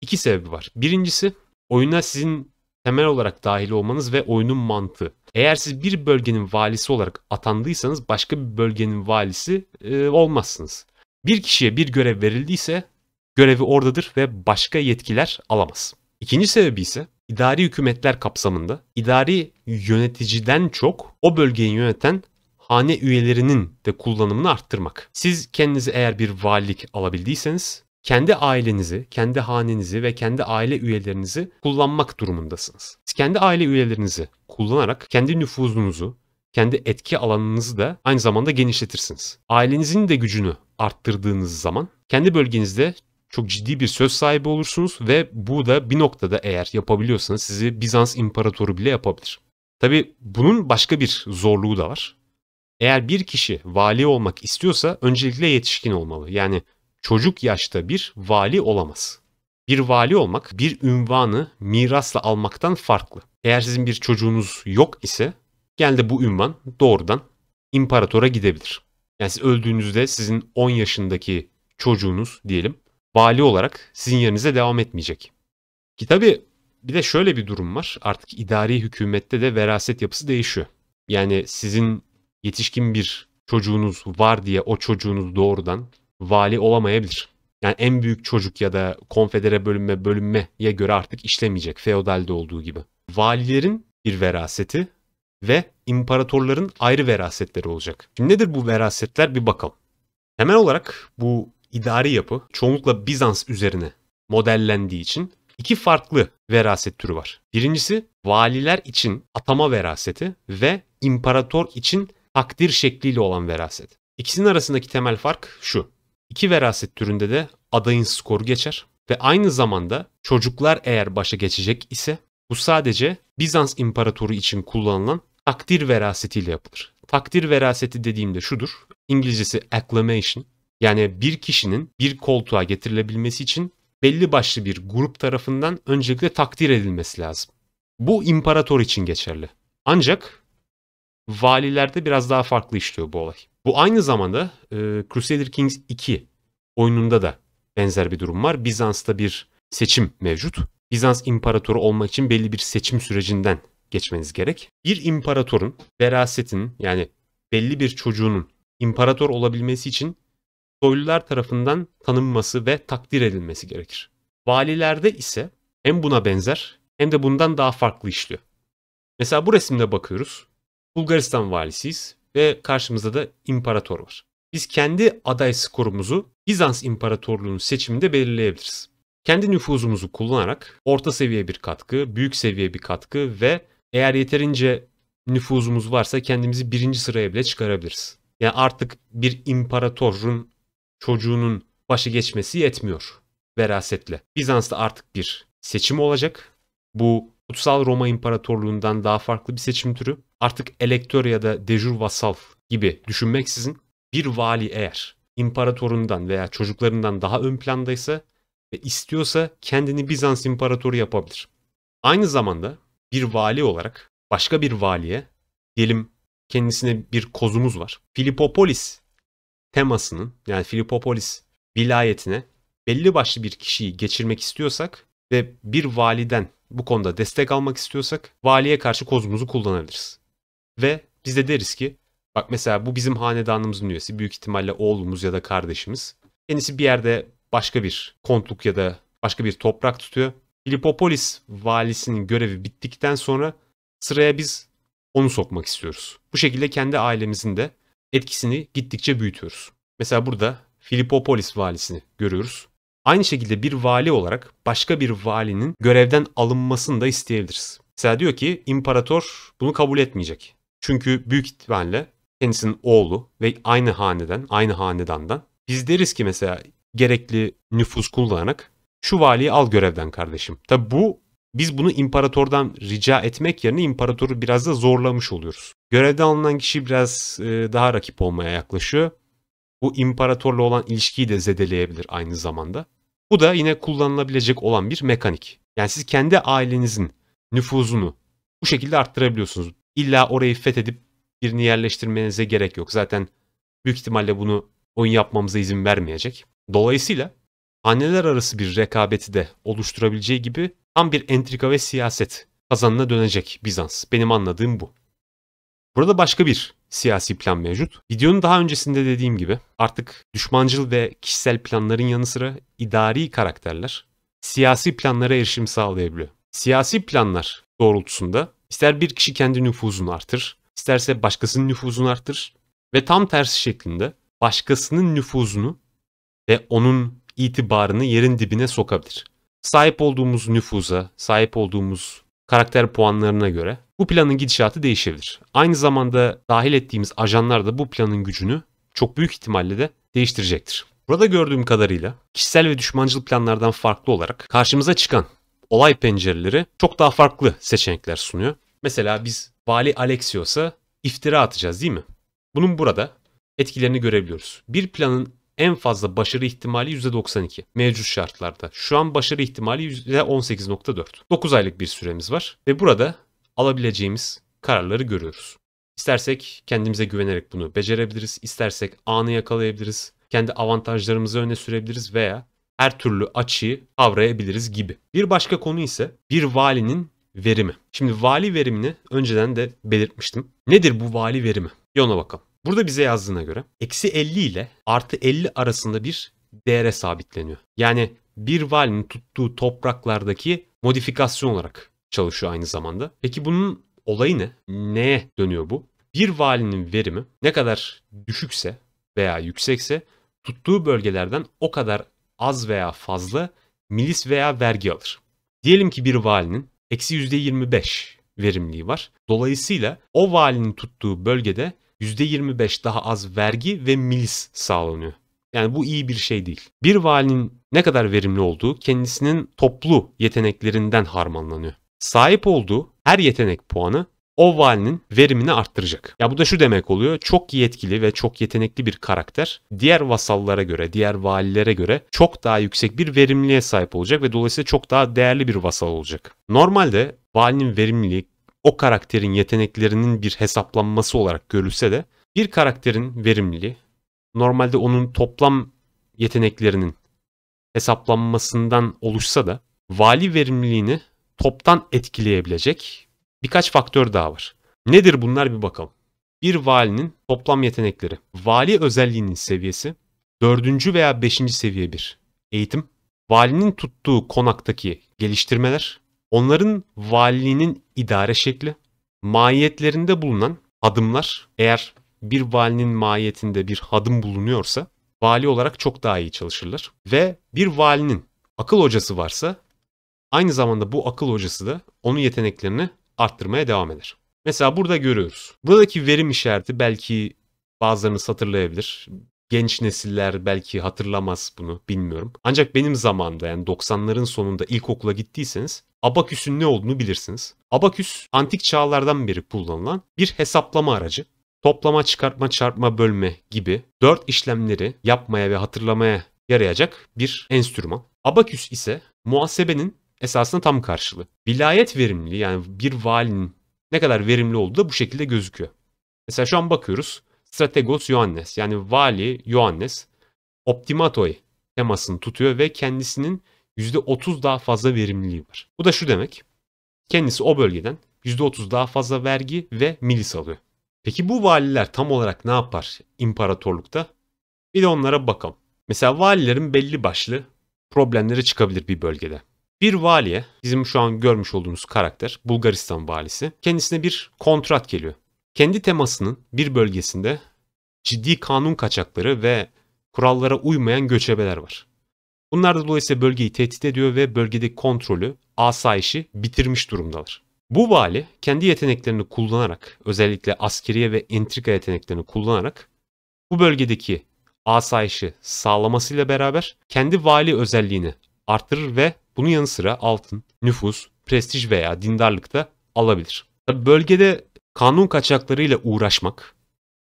Speaker 1: iki sebebi var. Birincisi oyuna sizin temel olarak dahil olmanız ve oyunun mantığı. Eğer siz bir bölgenin valisi olarak atandıysanız başka bir bölgenin valisi e, olmazsınız. Bir kişiye bir görev verildiyse görevi oradadır ve başka yetkiler alamaz. İkinci sebebi ise idari hükümetler kapsamında idari yöneticiden çok o bölgeyi yöneten hane üyelerinin de kullanımını arttırmak. Siz kendinizi eğer bir valilik alabildiyseniz kendi ailenizi, kendi hanenizi ve kendi aile üyelerinizi kullanmak durumundasınız. Siz kendi aile üyelerinizi kullanarak kendi nüfuzunuzu, kendi etki alanınızı da aynı zamanda genişletirsiniz. Ailenizin de gücünü arttırdığınız zaman kendi bölgenizde çok ciddi bir söz sahibi olursunuz ve bu da bir noktada eğer yapabiliyorsanız sizi Bizans imparatoru bile yapabilir. Tabi bunun başka bir zorluğu da var. Eğer bir kişi vali olmak istiyorsa öncelikle yetişkin olmalı. Yani çocuk yaşta bir vali olamaz. Bir vali olmak bir ünvanı mirasla almaktan farklı. Eğer sizin bir çocuğunuz yok ise genelde bu ünvan doğrudan imparatora gidebilir. Yani siz öldüğünüzde sizin 10 yaşındaki çocuğunuz diyelim vali olarak sizin yerinize devam etmeyecek. Ki tabii bir de şöyle bir durum var. Artık idari hükümette de veraset yapısı değişiyor. Yani sizin yetişkin bir çocuğunuz var diye o çocuğunuz doğrudan vali olamayabilir. Yani en büyük çocuk ya da konfedere bölünme bölünmeye göre artık işlemeyecek feodalde olduğu gibi. Valilerin bir veraseti ve imparatorların ayrı verasetleri olacak. Şimdi nedir bu verasetler bir bakalım. hemen olarak bu idari yapı çoğunlukla Bizans üzerine modellendiği için iki farklı veraset türü var. Birincisi valiler için atama veraseti ve imparator için takdir şekliyle olan veraset. İkisinin arasındaki temel fark şu. İki veraset türünde de adayın skoru geçer ve aynı zamanda çocuklar eğer başa geçecek ise bu sadece Bizans imparatoru için kullanılan takdir verasetiyle yapılır. Takdir veraseti dediğimde şudur. İngilizcesi acclamation yani bir kişinin bir koltuğa getirilebilmesi için belli başlı bir grup tarafından öncelikle takdir edilmesi lazım. Bu imparator için geçerli. Ancak valilerde biraz daha farklı işliyor bu olay. Bu aynı zamanda e, Crusader Kings 2 oyununda da benzer bir durum var. Bizans'ta bir seçim mevcut. Bizans imparatoru olmak için belli bir seçim sürecinden geçmeniz gerek. Bir imparatorun verasetin yani belli bir çocuğunun imparator olabilmesi için soylular tarafından tanınması ve takdir edilmesi gerekir. Valilerde ise hem buna benzer hem de bundan daha farklı işliyor. Mesela bu resimde bakıyoruz. Bulgaristan valisiyiz ve karşımızda da imparator var. Biz kendi aday skorumuzu Bizans İmparatorluğu'nun seçiminde belirleyebiliriz. Kendi nüfuzumuzu kullanarak orta seviye bir katkı, büyük seviye bir katkı ve eğer yeterince nüfuzumuz varsa kendimizi birinci sıraya bile çıkarabiliriz. Yani artık bir imparatorun çocuğunun başı geçmesi yetmiyor verasetle. Bizans'ta artık bir seçim olacak. Bu Kutsal Roma İmparatorluğu'ndan daha farklı bir seçim türü. Artık elektör ya da dejur vasal gibi düşünmeksizin bir vali eğer imparatorundan veya çocuklarından daha ön plandaysa ve istiyorsa kendini Bizans imparatoru yapabilir. Aynı zamanda bir vali olarak başka bir valiye diyelim kendisine bir kozumuz var. Filipopolis temasının yani Filipopolis vilayetine belli başlı bir kişiyi geçirmek istiyorsak ve bir validen bu konuda destek almak istiyorsak valiye karşı kozumuzu kullanabiliriz. Ve biz de deriz ki bak mesela bu bizim hanedanımızın üyesi büyük ihtimalle oğlumuz ya da kardeşimiz. Kendisi bir yerde başka bir kontluk ya da başka bir toprak tutuyor. Filipopolis valisinin görevi bittikten sonra sıraya biz onu sokmak istiyoruz. Bu şekilde kendi ailemizin de etkisini gittikçe büyütüyoruz. Mesela burada Filipopolis valisini görüyoruz. Aynı şekilde bir vali olarak başka bir valinin görevden alınmasını da isteyebiliriz. Mesela diyor ki imparator bunu kabul etmeyecek. Çünkü büyük ihtimalle kendisinin oğlu ve aynı haneden, aynı hanedandan. Biz deriz ki mesela gerekli nüfus kullanarak şu valiyi al görevden kardeşim. Tabi bu biz bunu imparatordan rica etmek yerine imparatoru biraz da zorlamış oluyoruz. Görevden alınan kişi biraz e, daha rakip olmaya yaklaşıyor. Bu imparatorla olan ilişkiyi de zedeleyebilir aynı zamanda. Bu da yine kullanılabilecek olan bir mekanik. Yani siz kendi ailenizin nüfuzunu bu şekilde arttırabiliyorsunuz. İlla orayı fethedip birini yerleştirmenize gerek yok. Zaten büyük ihtimalle bunu oyun yapmamıza izin vermeyecek. Dolayısıyla anneler arası bir rekabeti de oluşturabileceği gibi Tam bir entrika ve siyaset kazanına dönecek Bizans. Benim anladığım bu. Burada başka bir siyasi plan mevcut. Videonun daha öncesinde dediğim gibi artık düşmancıl ve kişisel planların yanı sıra idari karakterler siyasi planlara erişim sağlayabiliyor. Siyasi planlar doğrultusunda ister bir kişi kendi nüfuzunu artır, isterse başkasının nüfuzunu artır ve tam tersi şeklinde başkasının nüfuzunu ve onun itibarını yerin dibine sokabilir sahip olduğumuz nüfuza, sahip olduğumuz karakter puanlarına göre bu planın gidişatı değişebilir. Aynı zamanda dahil ettiğimiz ajanlar da bu planın gücünü çok büyük ihtimalle de değiştirecektir. Burada gördüğüm kadarıyla kişisel ve düşmancıl planlardan farklı olarak karşımıza çıkan olay pencereleri çok daha farklı seçenekler sunuyor. Mesela biz Vali Alexios'a iftira atacağız değil mi? Bunun burada etkilerini görebiliyoruz. Bir planın en fazla başarı ihtimali %92 mevcut şartlarda. Şu an başarı ihtimali %18.4. 9 aylık bir süremiz var ve burada alabileceğimiz kararları görüyoruz. İstersek kendimize güvenerek bunu becerebiliriz, istersek anı yakalayabiliriz, kendi avantajlarımızı öne sürebiliriz veya her türlü açığı kavrayabiliriz gibi. Bir başka konu ise bir valinin verimi. Şimdi vali verimini önceden de belirtmiştim. Nedir bu vali verimi? Bir ona bakalım. Burada bize yazdığına göre eksi 50 ile artı 50 arasında bir değere sabitleniyor. Yani bir valinin tuttuğu topraklardaki modifikasyon olarak çalışıyor aynı zamanda. Peki bunun olayı ne? Neye dönüyor bu? Bir valinin verimi ne kadar düşükse veya yüksekse tuttuğu bölgelerden o kadar az veya fazla milis veya vergi alır. Diyelim ki bir valinin eksi %25 verimliği var. Dolayısıyla o valinin tuttuğu bölgede %25 daha az vergi ve milis sağlanıyor. Yani bu iyi bir şey değil. Bir valinin ne kadar verimli olduğu kendisinin toplu yeteneklerinden harmanlanıyor. Sahip olduğu her yetenek puanı o valinin verimini arttıracak. Ya bu da şu demek oluyor. Çok yetkili ve çok yetenekli bir karakter diğer vasallara göre, diğer valilere göre çok daha yüksek bir verimliliğe sahip olacak ve dolayısıyla çok daha değerli bir vasal olacak. Normalde valinin verimliliği o karakterin yeteneklerinin bir hesaplanması olarak görülse de bir karakterin verimliliği normalde onun toplam yeteneklerinin hesaplanmasından oluşsa da vali verimliliğini toptan etkileyebilecek birkaç faktör daha var. Nedir bunlar bir bakalım. Bir valinin toplam yetenekleri. Vali özelliğinin seviyesi 4. veya 5. seviye bir eğitim. Valinin tuttuğu konaktaki geliştirmeler Onların valinin idare şekli, mahiyetlerinde bulunan adımlar eğer bir valinin mahiyetinde bir hadım bulunuyorsa vali olarak çok daha iyi çalışırlar. Ve bir valinin akıl hocası varsa aynı zamanda bu akıl hocası da onun yeteneklerini arttırmaya devam eder. Mesela burada görüyoruz. Buradaki verim işareti belki bazılarını hatırlayabilir. Genç nesiller belki hatırlamaz bunu bilmiyorum. Ancak benim zamanımda yani 90'ların sonunda ilkokula gittiyseniz Abaküs'ün ne olduğunu bilirsiniz. Abaküs antik çağlardan beri kullanılan bir hesaplama aracı. Toplama, çıkartma, çarpma, bölme gibi dört işlemleri yapmaya ve hatırlamaya yarayacak bir enstrüman. Abaküs ise muhasebenin esasında tam karşılığı. Vilayet verimli yani bir valinin ne kadar verimli olduğu da bu şekilde gözüküyor. Mesela şu an bakıyoruz. Strategos Ioannes yani vali Ioannes Optimatoi temasını tutuyor ve kendisinin %30 daha fazla verimliliği var. Bu da şu demek. Kendisi o bölgeden %30 daha fazla vergi ve milis alıyor. Peki bu valiler tam olarak ne yapar imparatorlukta? Bir de onlara bakalım. Mesela valilerin belli başlı problemleri çıkabilir bir bölgede. Bir valiye, bizim şu an görmüş olduğumuz karakter Bulgaristan valisi, kendisine bir kontrat geliyor. Kendi temasının bir bölgesinde ciddi kanun kaçakları ve kurallara uymayan göçebeler var. Bunlar da dolayısıyla bölgeyi tehdit ediyor ve bölgedeki kontrolü, asayişi bitirmiş durumdalar. Bu vali kendi yeteneklerini kullanarak özellikle askeriye ve entrika yeteneklerini kullanarak bu bölgedeki asayişi sağlamasıyla beraber kendi vali özelliğini artırır ve bunun yanı sıra altın, nüfus, prestij veya dindarlık da alabilir. Tabii bölgede kanun kaçaklarıyla uğraşmak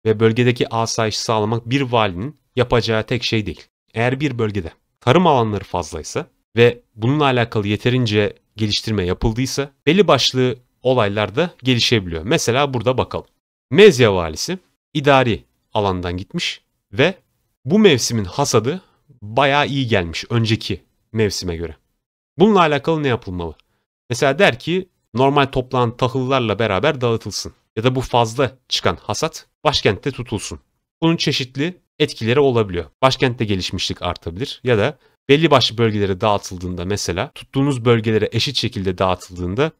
Speaker 1: ve bölgedeki asayiş sağlamak bir valinin yapacağı tek şey değil. Eğer bir bölgede tarım alanları fazlaysa ve bununla alakalı yeterince geliştirme yapıldıysa belli başlı olaylar da gelişebiliyor. Mesela burada bakalım. Mezya valisi idari alandan gitmiş ve bu mevsimin hasadı bayağı iyi gelmiş önceki mevsime göre. Bununla alakalı ne yapılmalı? Mesela der ki normal toplanan tahıllarla beraber dağıtılsın ya da bu fazla çıkan hasat başkentte tutulsun. Bunun çeşitli etkileri olabiliyor. Başkentte gelişmişlik artabilir ya da belli başlı bölgelere dağıtıldığında mesela tuttuğunuz bölgelere eşit şekilde dağıtıldığında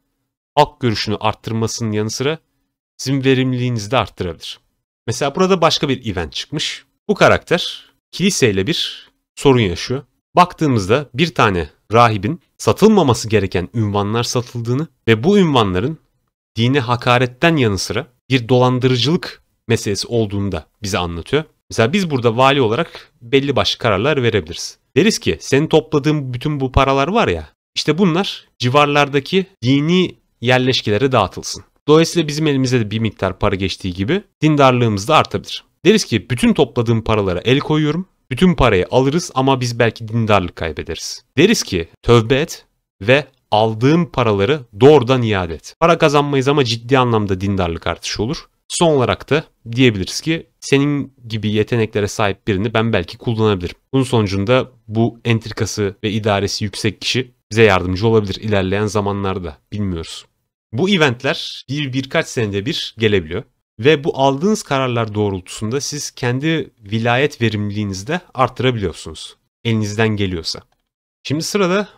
Speaker 1: halk görüşünü arttırmasının yanı sıra sizin verimliliğinizi de arttırabilir. Mesela burada başka bir event çıkmış. Bu karakter kiliseyle bir sorun yaşıyor. Baktığımızda bir tane rahibin satılmaması gereken ünvanlar satıldığını ve bu ünvanların dine hakaretten yanı sıra bir dolandırıcılık meselesi olduğunu da bize anlatıyor. Mesela biz burada vali olarak belli başlı kararlar verebiliriz. Deriz ki senin topladığın bütün bu paralar var ya işte bunlar civarlardaki dini yerleşkelere dağıtılsın. Dolayısıyla bizim elimize de bir miktar para geçtiği gibi dindarlığımız da artabilir. Deriz ki bütün topladığım paralara el koyuyorum. Bütün parayı alırız ama biz belki dindarlık kaybederiz. Deriz ki tövbe et ve aldığım paraları doğrudan iade et. Para kazanmayız ama ciddi anlamda dindarlık artışı olur. Son olarak da diyebiliriz ki senin gibi yeteneklere sahip birini ben belki kullanabilirim. Bunun sonucunda bu entrikası ve idaresi yüksek kişi bize yardımcı olabilir ilerleyen zamanlarda bilmiyoruz. Bu eventler bir birkaç senede bir gelebiliyor. Ve bu aldığınız kararlar doğrultusunda siz kendi vilayet verimliliğinizi de arttırabiliyorsunuz. Elinizden geliyorsa. Şimdi sırada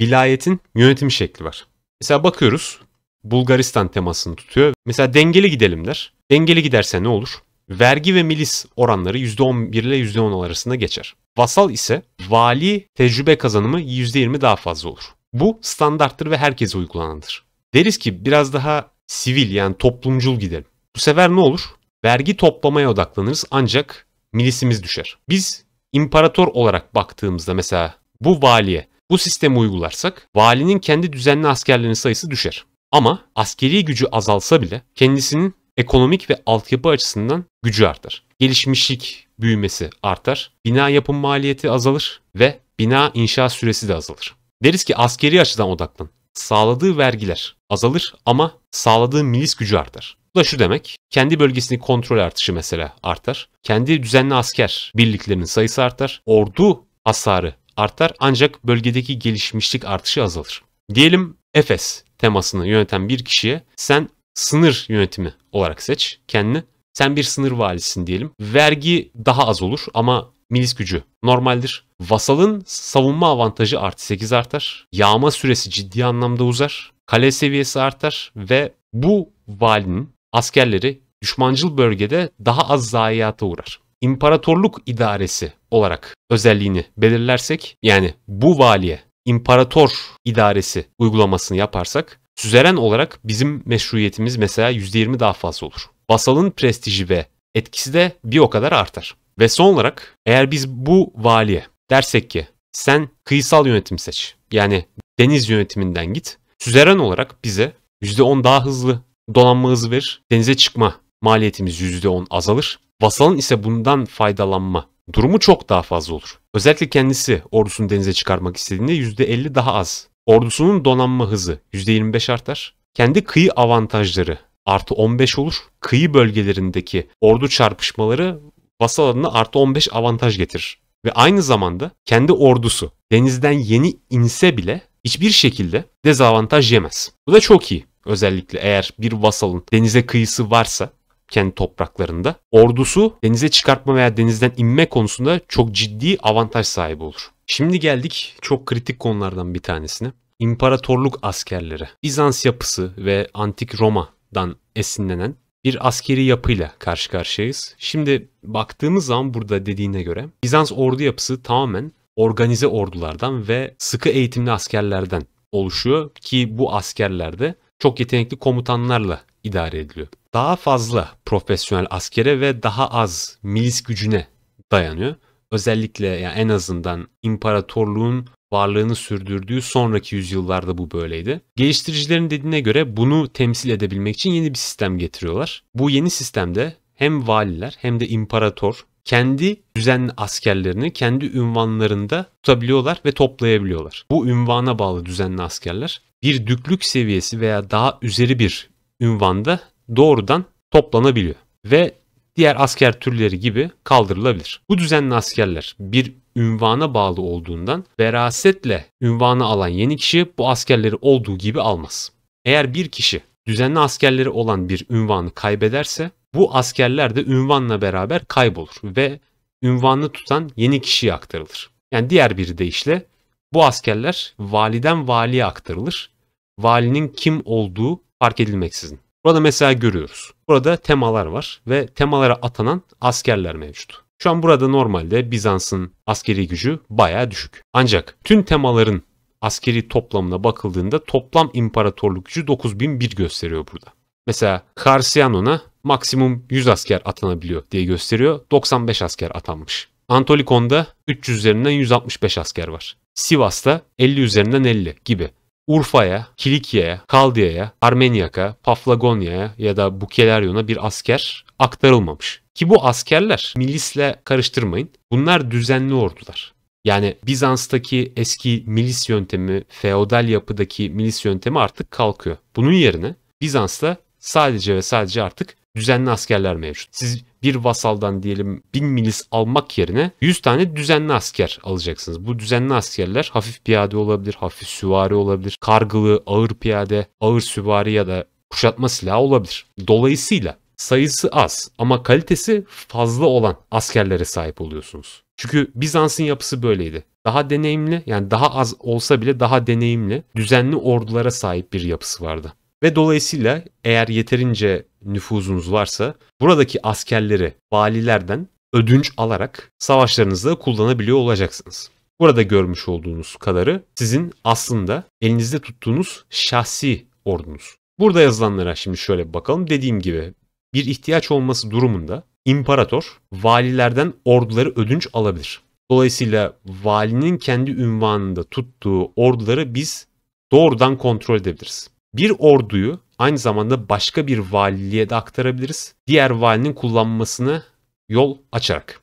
Speaker 1: vilayetin yönetim şekli var. Mesela bakıyoruz Bulgaristan temasını tutuyor. Mesela dengeli gidelim der. Dengeli giderse ne olur? Vergi ve milis oranları %11 ile %10 arasında geçer. Vasal ise vali tecrübe kazanımı %20 daha fazla olur. Bu standarttır ve herkese uygulanandır. Deriz ki biraz daha sivil yani toplumcul gidelim. Bu sefer ne olur? Vergi toplamaya odaklanırız ancak milisimiz düşer. Biz imparator olarak baktığımızda mesela bu valiye bu sistemi uygularsak valinin kendi düzenli askerlerinin sayısı düşer. Ama askeri gücü azalsa bile kendisinin ekonomik ve altyapı açısından gücü artar. Gelişmişlik büyümesi artar, bina yapım maliyeti azalır ve bina inşa süresi de azalır. Deriz ki askeri açıdan odaklan. Sağladığı vergiler azalır ama sağladığı milis gücü artar. Bu da şu demek, kendi bölgesinin kontrol artışı mesela artar. Kendi düzenli asker birliklerinin sayısı artar. Ordu hasarı artar ancak bölgedeki gelişmişlik artışı azalır. Diyelim Efes temasını yöneten bir kişiye sen sınır yönetimi olarak seç kendini. Sen bir sınır valisin diyelim. Vergi daha az olur ama milis gücü normaldir. Vasalın savunma avantajı artı 8 artar. Yağma süresi ciddi anlamda uzar. Kale seviyesi artar ve bu valinin askerleri düşmancıl bölgede daha az zayiata uğrar. İmparatorluk idaresi olarak özelliğini belirlersek yani bu valiye imparator idaresi uygulamasını yaparsak süzeren olarak bizim meşruiyetimiz mesela %20 daha fazla olur. Vasalın prestiji ve etkisi de bir o kadar artar. Ve son olarak eğer biz bu valiye dersek ki sen kıyısal yönetim seç. Yani deniz yönetiminden git. Süzeren olarak bize %10 daha hızlı donanma hızı verir. Denize çıkma maliyetimiz %10 azalır. Vasalın ise bundan faydalanma durumu çok daha fazla olur. Özellikle kendisi ordusunu denize çıkarmak istediğinde %50 daha az. Ordusunun donanma hızı %25 artar. Kendi kıyı avantajları artı 15 olur. Kıyı bölgelerindeki ordu çarpışmaları vasalarına artı 15 avantaj getirir. Ve aynı zamanda kendi ordusu denizden yeni inse bile hiçbir şekilde dezavantaj yemez. Bu da çok iyi. Özellikle eğer bir vasalın denize kıyısı varsa kendi topraklarında. Ordusu denize çıkartma veya denizden inme konusunda çok ciddi avantaj sahibi olur. Şimdi geldik çok kritik konulardan bir tanesine. İmparatorluk askerleri. Bizans yapısı ve antik Roma'dan esinlenen bir askeri yapıyla karşı karşıyayız. Şimdi baktığımız zaman burada dediğine göre Bizans ordu yapısı tamamen organize ordulardan ve sıkı eğitimli askerlerden oluşuyor ki bu askerler de çok yetenekli komutanlarla idare ediliyor daha fazla profesyonel askere ve daha az milis gücüne dayanıyor. Özellikle yani en azından imparatorluğun varlığını sürdürdüğü sonraki yüzyıllarda bu böyleydi. Geliştiricilerin dediğine göre bunu temsil edebilmek için yeni bir sistem getiriyorlar. Bu yeni sistemde hem valiler hem de imparator kendi düzenli askerlerini kendi ünvanlarında tutabiliyorlar ve toplayabiliyorlar. Bu ünvana bağlı düzenli askerler bir düklük seviyesi veya daha üzeri bir ünvanda doğrudan toplanabiliyor ve diğer asker türleri gibi kaldırılabilir. Bu düzenli askerler bir ünvana bağlı olduğundan verasetle ünvanı alan yeni kişi bu askerleri olduğu gibi almaz. Eğer bir kişi düzenli askerleri olan bir ünvanı kaybederse bu askerler de ünvanla beraber kaybolur ve ünvanını tutan yeni kişiye aktarılır. Yani diğer bir deyişle bu askerler validen valiye aktarılır. Valinin kim olduğu fark edilmeksizin. Burada mesela görüyoruz. Burada temalar var ve temalara atanan askerler mevcut. Şu an burada normalde Bizans'ın askeri gücü baya düşük. Ancak tüm temaların askeri toplamına bakıldığında toplam imparatorluk gücü 9001 gösteriyor burada. Mesela Karsyanon'a maksimum 100 asker atanabiliyor diye gösteriyor. 95 asker atanmış. Antolikon'da 300 üzerinden 165 asker var. Sivas'ta 50 üzerinden 50 gibi. Urfa'ya, Kilikya'ya, Kaldiya'ya, Armenyak'a, Paflagonya'ya ya da Bukeleryon'a bir asker aktarılmamış. Ki bu askerler milisle karıştırmayın. Bunlar düzenli ordular. Yani Bizans'taki eski milis yöntemi, feodal yapıdaki milis yöntemi artık kalkıyor. Bunun yerine Bizans'ta sadece ve sadece artık düzenli askerler mevcut. Siz bir vasaldan diyelim 1000 milis almak yerine 100 tane düzenli asker alacaksınız. Bu düzenli askerler hafif piyade olabilir, hafif süvari olabilir, kargılı, ağır piyade, ağır süvari ya da kuşatma silahı olabilir. Dolayısıyla sayısı az ama kalitesi fazla olan askerlere sahip oluyorsunuz. Çünkü Bizans'ın yapısı böyleydi. Daha deneyimli yani daha az olsa bile daha deneyimli düzenli ordulara sahip bir yapısı vardı. Ve dolayısıyla eğer yeterince nüfuzunuz varsa buradaki askerleri valilerden ödünç alarak savaşlarınızda kullanabiliyor olacaksınız. Burada görmüş olduğunuz kadarı sizin aslında elinizde tuttuğunuz şahsi ordunuz. Burada yazılanlara şimdi şöyle bakalım. Dediğim gibi bir ihtiyaç olması durumunda imparator valilerden orduları ödünç alabilir. Dolayısıyla valinin kendi ünvanında tuttuğu orduları biz doğrudan kontrol edebiliriz. Bir orduyu aynı zamanda başka bir valiliğe de aktarabiliriz. Diğer valinin kullanmasını yol açarak.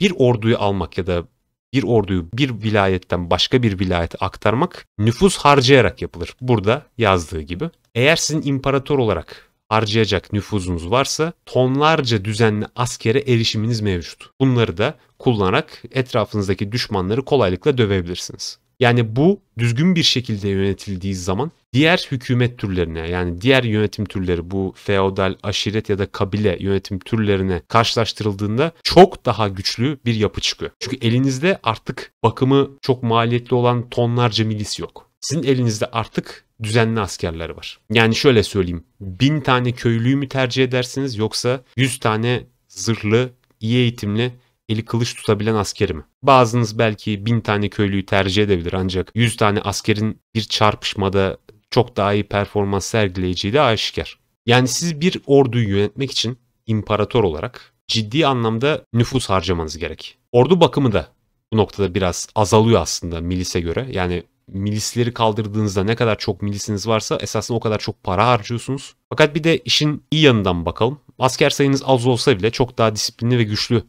Speaker 1: Bir orduyu almak ya da bir orduyu bir vilayetten başka bir vilayete aktarmak nüfus harcayarak yapılır. Burada yazdığı gibi. Eğer sizin imparator olarak harcayacak nüfuzunuz varsa tonlarca düzenli askere erişiminiz mevcut. Bunları da kullanarak etrafınızdaki düşmanları kolaylıkla dövebilirsiniz. Yani bu düzgün bir şekilde yönetildiği zaman diğer hükümet türlerine yani diğer yönetim türleri bu feodal, aşiret ya da kabile yönetim türlerine karşılaştırıldığında çok daha güçlü bir yapı çıkıyor. Çünkü elinizde artık bakımı çok maliyetli olan tonlarca milis yok. Sizin elinizde artık düzenli askerler var. Yani şöyle söyleyeyim. Bin tane köylüyü mü tercih edersiniz yoksa yüz tane zırhlı, iyi eğitimli eli kılıç tutabilen askeri mi? Bazınız belki bin tane köylüyü tercih edebilir ancak yüz tane askerin bir çarpışmada çok daha iyi performans sergileyeceği de aşikar. Yani siz bir orduyu yönetmek için imparator olarak ciddi anlamda nüfus harcamanız gerek. Ordu bakımı da bu noktada biraz azalıyor aslında milise göre. Yani milisleri kaldırdığınızda ne kadar çok milisiniz varsa esasında o kadar çok para harcıyorsunuz. Fakat bir de işin iyi yanından bakalım. Asker sayınız az olsa bile çok daha disiplinli ve güçlü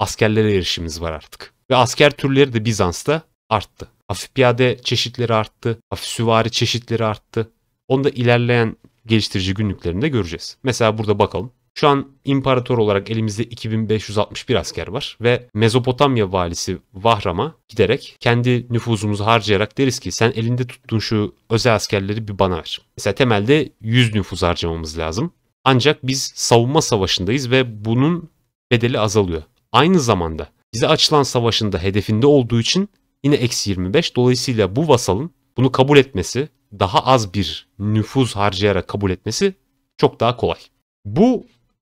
Speaker 1: askerlere erişimimiz var artık. Ve asker türleri de Bizans'ta arttı. Hafif piyade çeşitleri arttı, hafif süvari çeşitleri arttı. Onu da ilerleyen geliştirici günlüklerinde göreceğiz. Mesela burada bakalım. Şu an imparator olarak elimizde 2561 asker var ve Mezopotamya valisi Vahram'a giderek kendi nüfuzumuzu harcayarak deriz ki sen elinde tuttuğun şu özel askerleri bir bana ver. Mesela temelde 100 nüfuz harcamamız lazım. Ancak biz savunma savaşındayız ve bunun bedeli azalıyor aynı zamanda bize açılan savaşın da hedefinde olduğu için yine eksi 25. Dolayısıyla bu vasalın bunu kabul etmesi daha az bir nüfuz harcayarak kabul etmesi çok daha kolay. Bu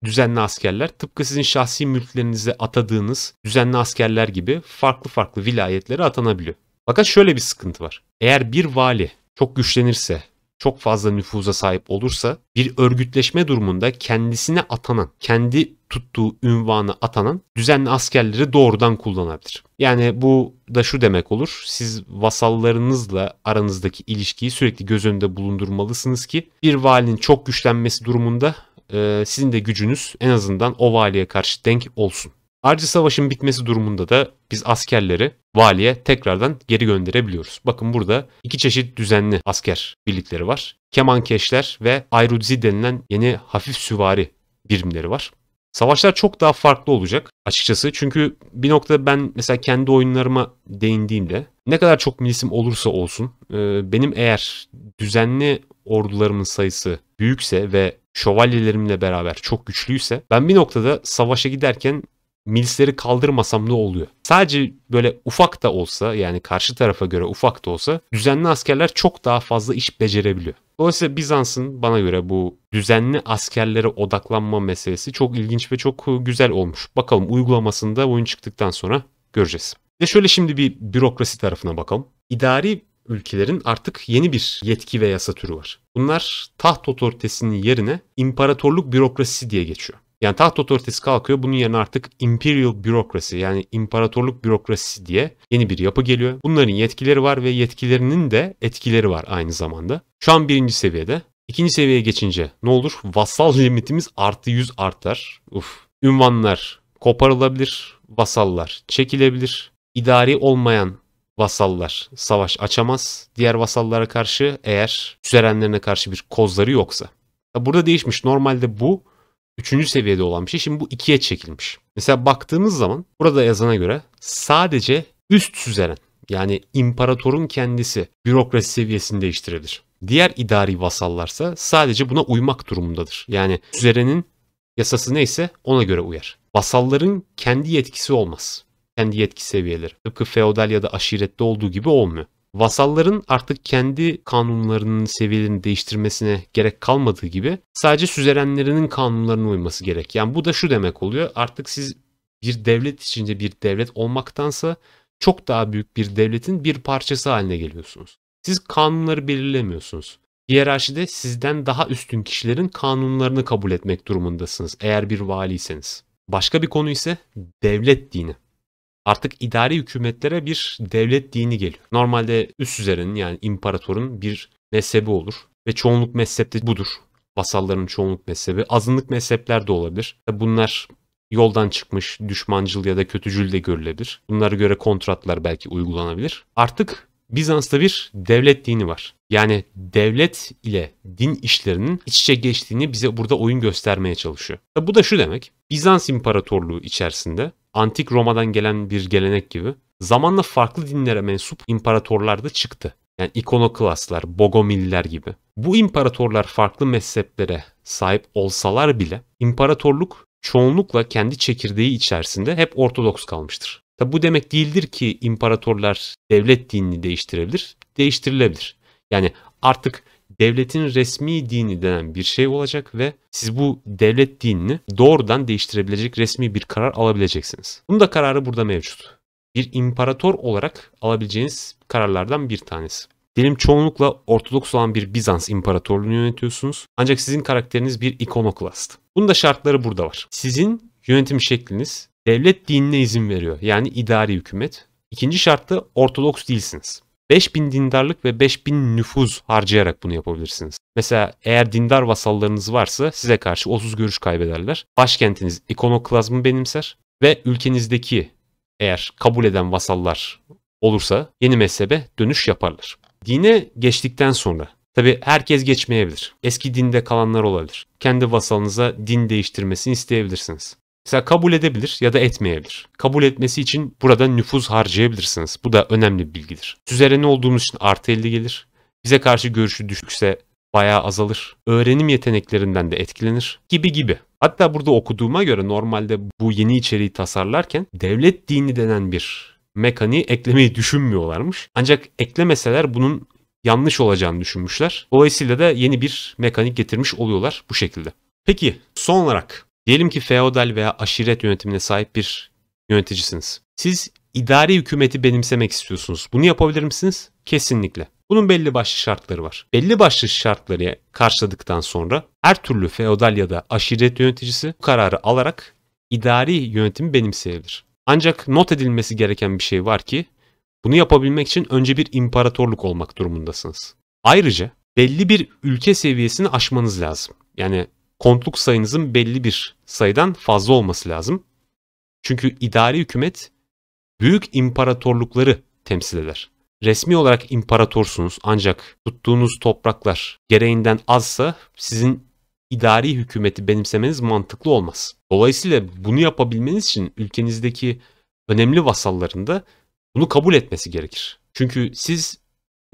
Speaker 1: düzenli askerler tıpkı sizin şahsi mülklerinize atadığınız düzenli askerler gibi farklı farklı vilayetlere atanabiliyor. Fakat şöyle bir sıkıntı var. Eğer bir vali çok güçlenirse, çok fazla nüfuza sahip olursa bir örgütleşme durumunda kendisine atanan, kendi tuttuğu ünvanı atanan düzenli askerleri doğrudan kullanabilir. Yani bu da şu demek olur. Siz vasallarınızla aranızdaki ilişkiyi sürekli göz önünde bulundurmalısınız ki bir valinin çok güçlenmesi durumunda e, sizin de gücünüz en azından o valiye karşı denk olsun. Ayrıca savaşın bitmesi durumunda da biz askerleri valiye tekrardan geri gönderebiliyoruz. Bakın burada iki çeşit düzenli asker birlikleri var. Kemankeşler ve Ayrudzi denilen yeni hafif süvari birimleri var. Savaşlar çok daha farklı olacak açıkçası. Çünkü bir noktada ben mesela kendi oyunlarıma değindiğimde ne kadar çok milisim olursa olsun e, benim eğer düzenli ordularımın sayısı büyükse ve şövalyelerimle beraber çok güçlüyse ben bir noktada savaşa giderken Milisleri kaldırmasam ne oluyor? Sadece böyle ufak da olsa yani karşı tarafa göre ufak da olsa düzenli askerler çok daha fazla iş becerebiliyor. Dolayısıyla Bizans'ın bana göre bu düzenli askerlere odaklanma meselesi çok ilginç ve çok ıı, güzel olmuş. Bakalım uygulamasında oyun çıktıktan sonra göreceğiz. Ve şöyle şimdi bir bürokrasi tarafına bakalım. İdari ülkelerin artık yeni bir yetki ve yasa türü var. Bunlar taht otoritesinin yerine imparatorluk bürokrasisi diye geçiyor. Yani taht otoritesi kalkıyor. Bunun yerine artık imperial bürokrasi yani imparatorluk bürokrasisi diye yeni bir yapı geliyor. Bunların yetkileri var ve yetkilerinin de etkileri var aynı zamanda. Şu an birinci seviyede. İkinci seviyeye geçince ne olur? Vassal limitimiz artı 100 artar. Uf. Ünvanlar koparılabilir. Vasallar çekilebilir. İdari olmayan vasallar savaş açamaz. Diğer vasallara karşı eğer sürenlerine karşı bir kozları yoksa. Burada değişmiş. Normalde bu Üçüncü seviyede olan bir şey şimdi bu ikiye çekilmiş. Mesela baktığımız zaman burada yazana göre sadece üst süzeren yani imparatorun kendisi bürokrasi seviyesini değiştirebilir. Diğer idari vasallarsa sadece buna uymak durumundadır. Yani süzerenin yasası neyse ona göre uyar. Vasalların kendi yetkisi olmaz. Kendi yetki seviyeleri. Tıpkı feodal ya da aşirette olduğu gibi olmuyor. Vasalların artık kendi kanunlarının seviyelerini değiştirmesine gerek kalmadığı gibi sadece süzerenlerinin kanunlarına uyması gerek. Yani bu da şu demek oluyor. Artık siz bir devlet içinde bir devlet olmaktansa çok daha büyük bir devletin bir parçası haline geliyorsunuz. Siz kanunları belirlemiyorsunuz. Hiyerarşide sizden daha üstün kişilerin kanunlarını kabul etmek durumundasınız eğer bir valiyseniz. Başka bir konu ise devlet dini artık idari hükümetlere bir devlet dini geliyor. Normalde üst üzerenin yani imparatorun bir mezhebi olur ve çoğunluk mezhepte budur. Vasalların çoğunluk mezhebi, azınlık mezhepler de olabilir. Bunlar yoldan çıkmış, düşmancıl ya da kötücül de görülebilir. Bunlara göre kontratlar belki uygulanabilir. Artık Bizans'ta bir devlet dini var. Yani devlet ile din işlerinin iç içe geçtiğini bize burada oyun göstermeye çalışıyor. E, bu da şu demek. Bizans İmparatorluğu içerisinde antik Roma'dan gelen bir gelenek gibi zamanla farklı dinlere mensup imparatorlar da çıktı. Yani ikonoklastlar, bogomiller gibi. Bu imparatorlar farklı mezheplere sahip olsalar bile imparatorluk çoğunlukla kendi çekirdeği içerisinde hep ortodoks kalmıştır. Tabi bu demek değildir ki imparatorlar devlet dinini değiştirebilir. Değiştirilebilir. Yani artık devletin resmi dini denen bir şey olacak ve siz bu devlet dinini doğrudan değiştirebilecek resmi bir karar alabileceksiniz. Bunun da kararı burada mevcut. Bir imparator olarak alabileceğiniz kararlardan bir tanesi. Dilim çoğunlukla Ortodoks olan bir Bizans imparatorluğunu yönetiyorsunuz. Ancak sizin karakteriniz bir ikonoklast. Bunun da şartları burada var. Sizin yönetim şekliniz Devlet dinine izin veriyor. Yani idari hükümet. İkinci şartta Ortodoks değilsiniz. 5000 dindarlık ve 5000 nüfuz harcayarak bunu yapabilirsiniz. Mesela eğer dindar vasallarınız varsa size karşı olsuz görüş kaybederler. Başkentiniz ikonoklazmı benimser ve ülkenizdeki eğer kabul eden vasallar olursa yeni mezhebe dönüş yaparlar. Dine geçtikten sonra tabi herkes geçmeyebilir. Eski dinde kalanlar olabilir. Kendi vasalınıza din değiştirmesini isteyebilirsiniz. Mesela kabul edebilir ya da etmeyebilir. Kabul etmesi için burada nüfuz harcayabilirsiniz. Bu da önemli bir bilgidir. Süzereni olduğumuz için artı 50 gelir. Bize karşı görüşü düşükse bayağı azalır. Öğrenim yeteneklerinden de etkilenir gibi gibi. Hatta burada okuduğuma göre normalde bu yeni içeriği tasarlarken devlet dini denen bir mekaniği eklemeyi düşünmüyorlarmış. Ancak eklemeseler bunun yanlış olacağını düşünmüşler. Dolayısıyla da yeni bir mekanik getirmiş oluyorlar bu şekilde. Peki son olarak Diyelim ki feodal veya aşiret yönetimine sahip bir yöneticisiniz. Siz idari hükümeti benimsemek istiyorsunuz. Bunu yapabilir misiniz? Kesinlikle. Bunun belli başlı şartları var. Belli başlı şartları karşıladıktan sonra her türlü feodal ya da aşiret yöneticisi bu kararı alarak idari yönetimi benimseyebilir. Ancak not edilmesi gereken bir şey var ki bunu yapabilmek için önce bir imparatorluk olmak durumundasınız. Ayrıca belli bir ülke seviyesini aşmanız lazım. Yani kontluk sayınızın belli bir sayıdan fazla olması lazım. Çünkü idari hükümet büyük imparatorlukları temsil eder. Resmi olarak imparatorsunuz ancak tuttuğunuz topraklar gereğinden azsa sizin idari hükümeti benimsemeniz mantıklı olmaz. Dolayısıyla bunu yapabilmeniz için ülkenizdeki önemli vasalların bunu kabul etmesi gerekir. Çünkü siz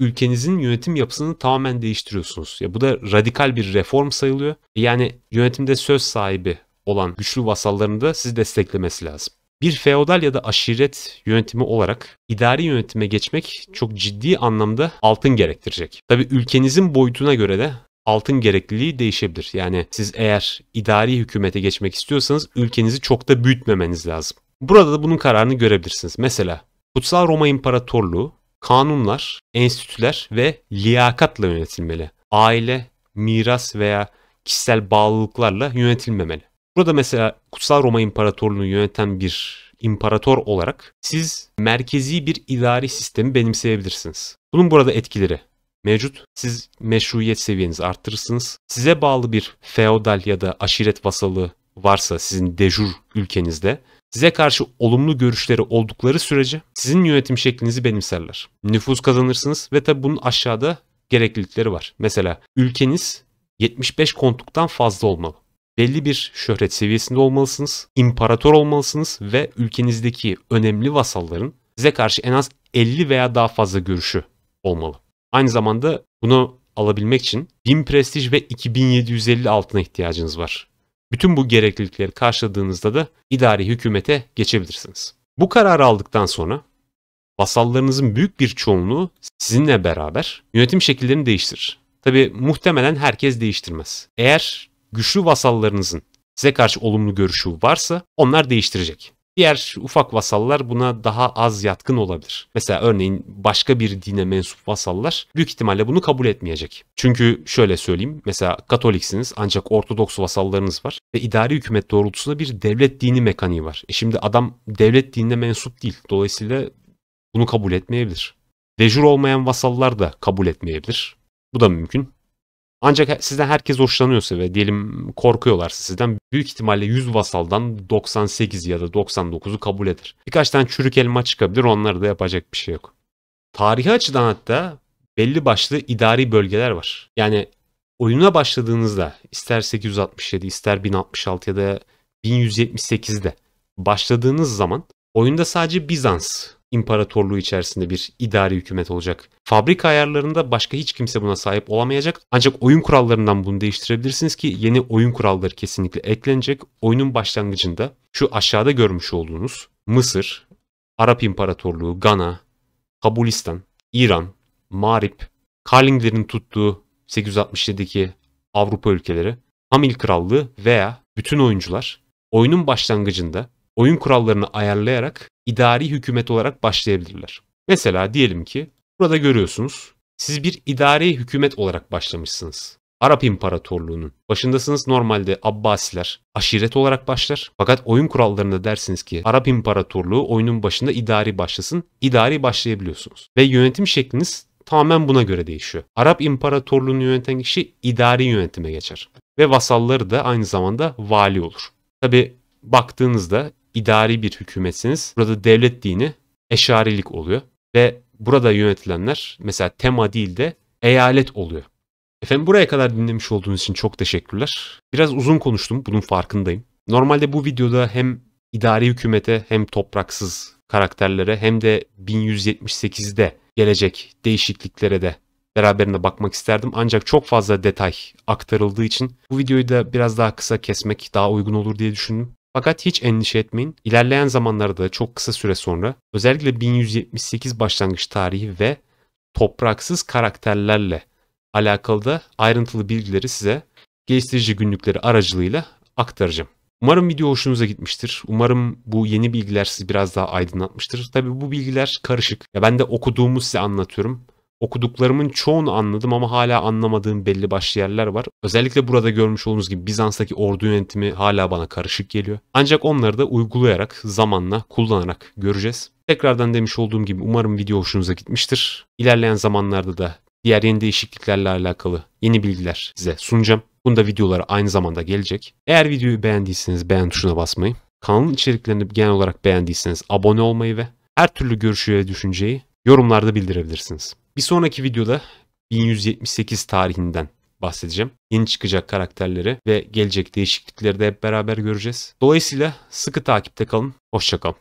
Speaker 1: ülkenizin yönetim yapısını tamamen değiştiriyorsunuz. Ya bu da radikal bir reform sayılıyor. Yani yönetimde söz sahibi olan güçlü vasallarını da sizi desteklemesi lazım. Bir feodal ya da aşiret yönetimi olarak idari yönetime geçmek çok ciddi anlamda altın gerektirecek. Tabi ülkenizin boyutuna göre de altın gerekliliği değişebilir. Yani siz eğer idari hükümete geçmek istiyorsanız ülkenizi çok da büyütmemeniz lazım. Burada da bunun kararını görebilirsiniz. Mesela Kutsal Roma İmparatorluğu Kanunlar, enstitüler ve liyakatla yönetilmeli. Aile, miras veya kişisel bağlılıklarla yönetilmemeli. Burada mesela Kutsal Roma İmparatorluğu'nu yöneten bir imparator olarak siz merkezi bir idari sistemi benimseyebilirsiniz. Bunun burada etkileri mevcut. Siz meşruiyet seviyenizi arttırırsınız. Size bağlı bir feodal ya da aşiret vasalı varsa sizin dejur ülkenizde Size karşı olumlu görüşleri oldukları sürece sizin yönetim şeklinizi benimserler. Nüfus kazanırsınız ve tabi bunun aşağıda gereklilikleri var. Mesela ülkeniz 75 kontluktan fazla olmalı. Belli bir şöhret seviyesinde olmalısınız, imparator olmalısınız ve ülkenizdeki önemli vasalların size karşı en az 50 veya daha fazla görüşü olmalı. Aynı zamanda bunu alabilmek için 1000 prestij ve 2750 altına ihtiyacınız var. Bütün bu gereklilikleri karşıladığınızda da idari hükümete geçebilirsiniz. Bu kararı aldıktan sonra vasallarınızın büyük bir çoğunluğu sizinle beraber yönetim şekillerini değiştirir. Tabi muhtemelen herkes değiştirmez. Eğer güçlü vasallarınızın size karşı olumlu görüşü varsa onlar değiştirecek. Diğer ufak vasallar buna daha az yatkın olabilir. Mesela örneğin başka bir dine mensup vasallar büyük ihtimalle bunu kabul etmeyecek. Çünkü şöyle söyleyeyim. Mesela Katoliksiniz ancak Ortodoks vasallarınız var ve idari hükümet doğrultusunda bir devlet dini mekaniği var. E şimdi adam devlet dinine mensup değil. Dolayısıyla bunu kabul etmeyebilir. Dejur olmayan vasallar da kabul etmeyebilir. Bu da mümkün. Ancak sizden herkes hoşlanıyorsa ve diyelim korkuyorlarsa sizden büyük ihtimalle 100 vasaldan 98 ya da 99'u kabul eder. Birkaç tane çürük elma çıkabilir onları da yapacak bir şey yok. Tarihi açıdan hatta belli başlı idari bölgeler var. Yani oyuna başladığınızda ister 867 ister 1066 ya da 1178'de başladığınız zaman oyunda sadece Bizans imparatorluğu içerisinde bir idari hükümet olacak. Fabrika ayarlarında başka hiç kimse buna sahip olamayacak. Ancak oyun kurallarından bunu değiştirebilirsiniz ki yeni oyun kuralları kesinlikle eklenecek. Oyunun başlangıcında şu aşağıda görmüş olduğunuz Mısır, Arap İmparatorluğu, Gana, Kabulistan, İran, Marip, Karlingler'in tuttuğu 867'deki Avrupa ülkeleri, Hamil Krallığı veya bütün oyuncular oyunun başlangıcında oyun kurallarını ayarlayarak idari hükümet olarak başlayabilirler. Mesela diyelim ki burada görüyorsunuz siz bir idari hükümet olarak başlamışsınız. Arap İmparatorluğu'nun başındasınız normalde Abbasiler aşiret olarak başlar. Fakat oyun kurallarında dersiniz ki Arap İmparatorluğu oyunun başında idari başlasın. İdari başlayabiliyorsunuz. Ve yönetim şekliniz tamamen buna göre değişiyor. Arap İmparatorluğu'nu yöneten kişi idari yönetime geçer. Ve vasalları da aynı zamanda vali olur. Tabi baktığınızda idari bir hükümetsiniz. Burada devlet dini eşarilik oluyor. Ve burada yönetilenler mesela tema değil de eyalet oluyor. Efendim buraya kadar dinlemiş olduğunuz için çok teşekkürler. Biraz uzun konuştum bunun farkındayım. Normalde bu videoda hem idari hükümete hem topraksız karakterlere hem de 1178'de gelecek değişikliklere de beraberinde bakmak isterdim. Ancak çok fazla detay aktarıldığı için bu videoyu da biraz daha kısa kesmek daha uygun olur diye düşündüm. Fakat hiç endişe etmeyin. İlerleyen zamanlarda da çok kısa süre sonra özellikle 1178 başlangıç tarihi ve topraksız karakterlerle alakalı da ayrıntılı bilgileri size geliştirici günlükleri aracılığıyla aktaracağım. Umarım video hoşunuza gitmiştir. Umarım bu yeni bilgiler sizi biraz daha aydınlatmıştır. Tabii bu bilgiler karışık. Ya ben de okuduğumu size anlatıyorum. Okuduklarımın çoğunu anladım ama hala anlamadığım belli başlı yerler var. Özellikle burada görmüş olduğunuz gibi Bizans'taki ordu yönetimi hala bana karışık geliyor. Ancak onları da uygulayarak, zamanla, kullanarak göreceğiz. Tekrardan demiş olduğum gibi umarım video hoşunuza gitmiştir. İlerleyen zamanlarda da diğer yeni değişikliklerle alakalı yeni bilgiler size sunacağım. Bunda videolar aynı zamanda gelecek. Eğer videoyu beğendiyseniz beğen tuşuna basmayı, kanalın içeriklerini genel olarak beğendiyseniz abone olmayı ve her türlü görüşü ve düşünceyi yorumlarda bildirebilirsiniz. Bir sonraki videoda 1178 tarihinden bahsedeceğim. Yeni çıkacak karakterleri ve gelecek değişiklikleri de hep beraber göreceğiz. Dolayısıyla sıkı takipte kalın. Hoşçakalın.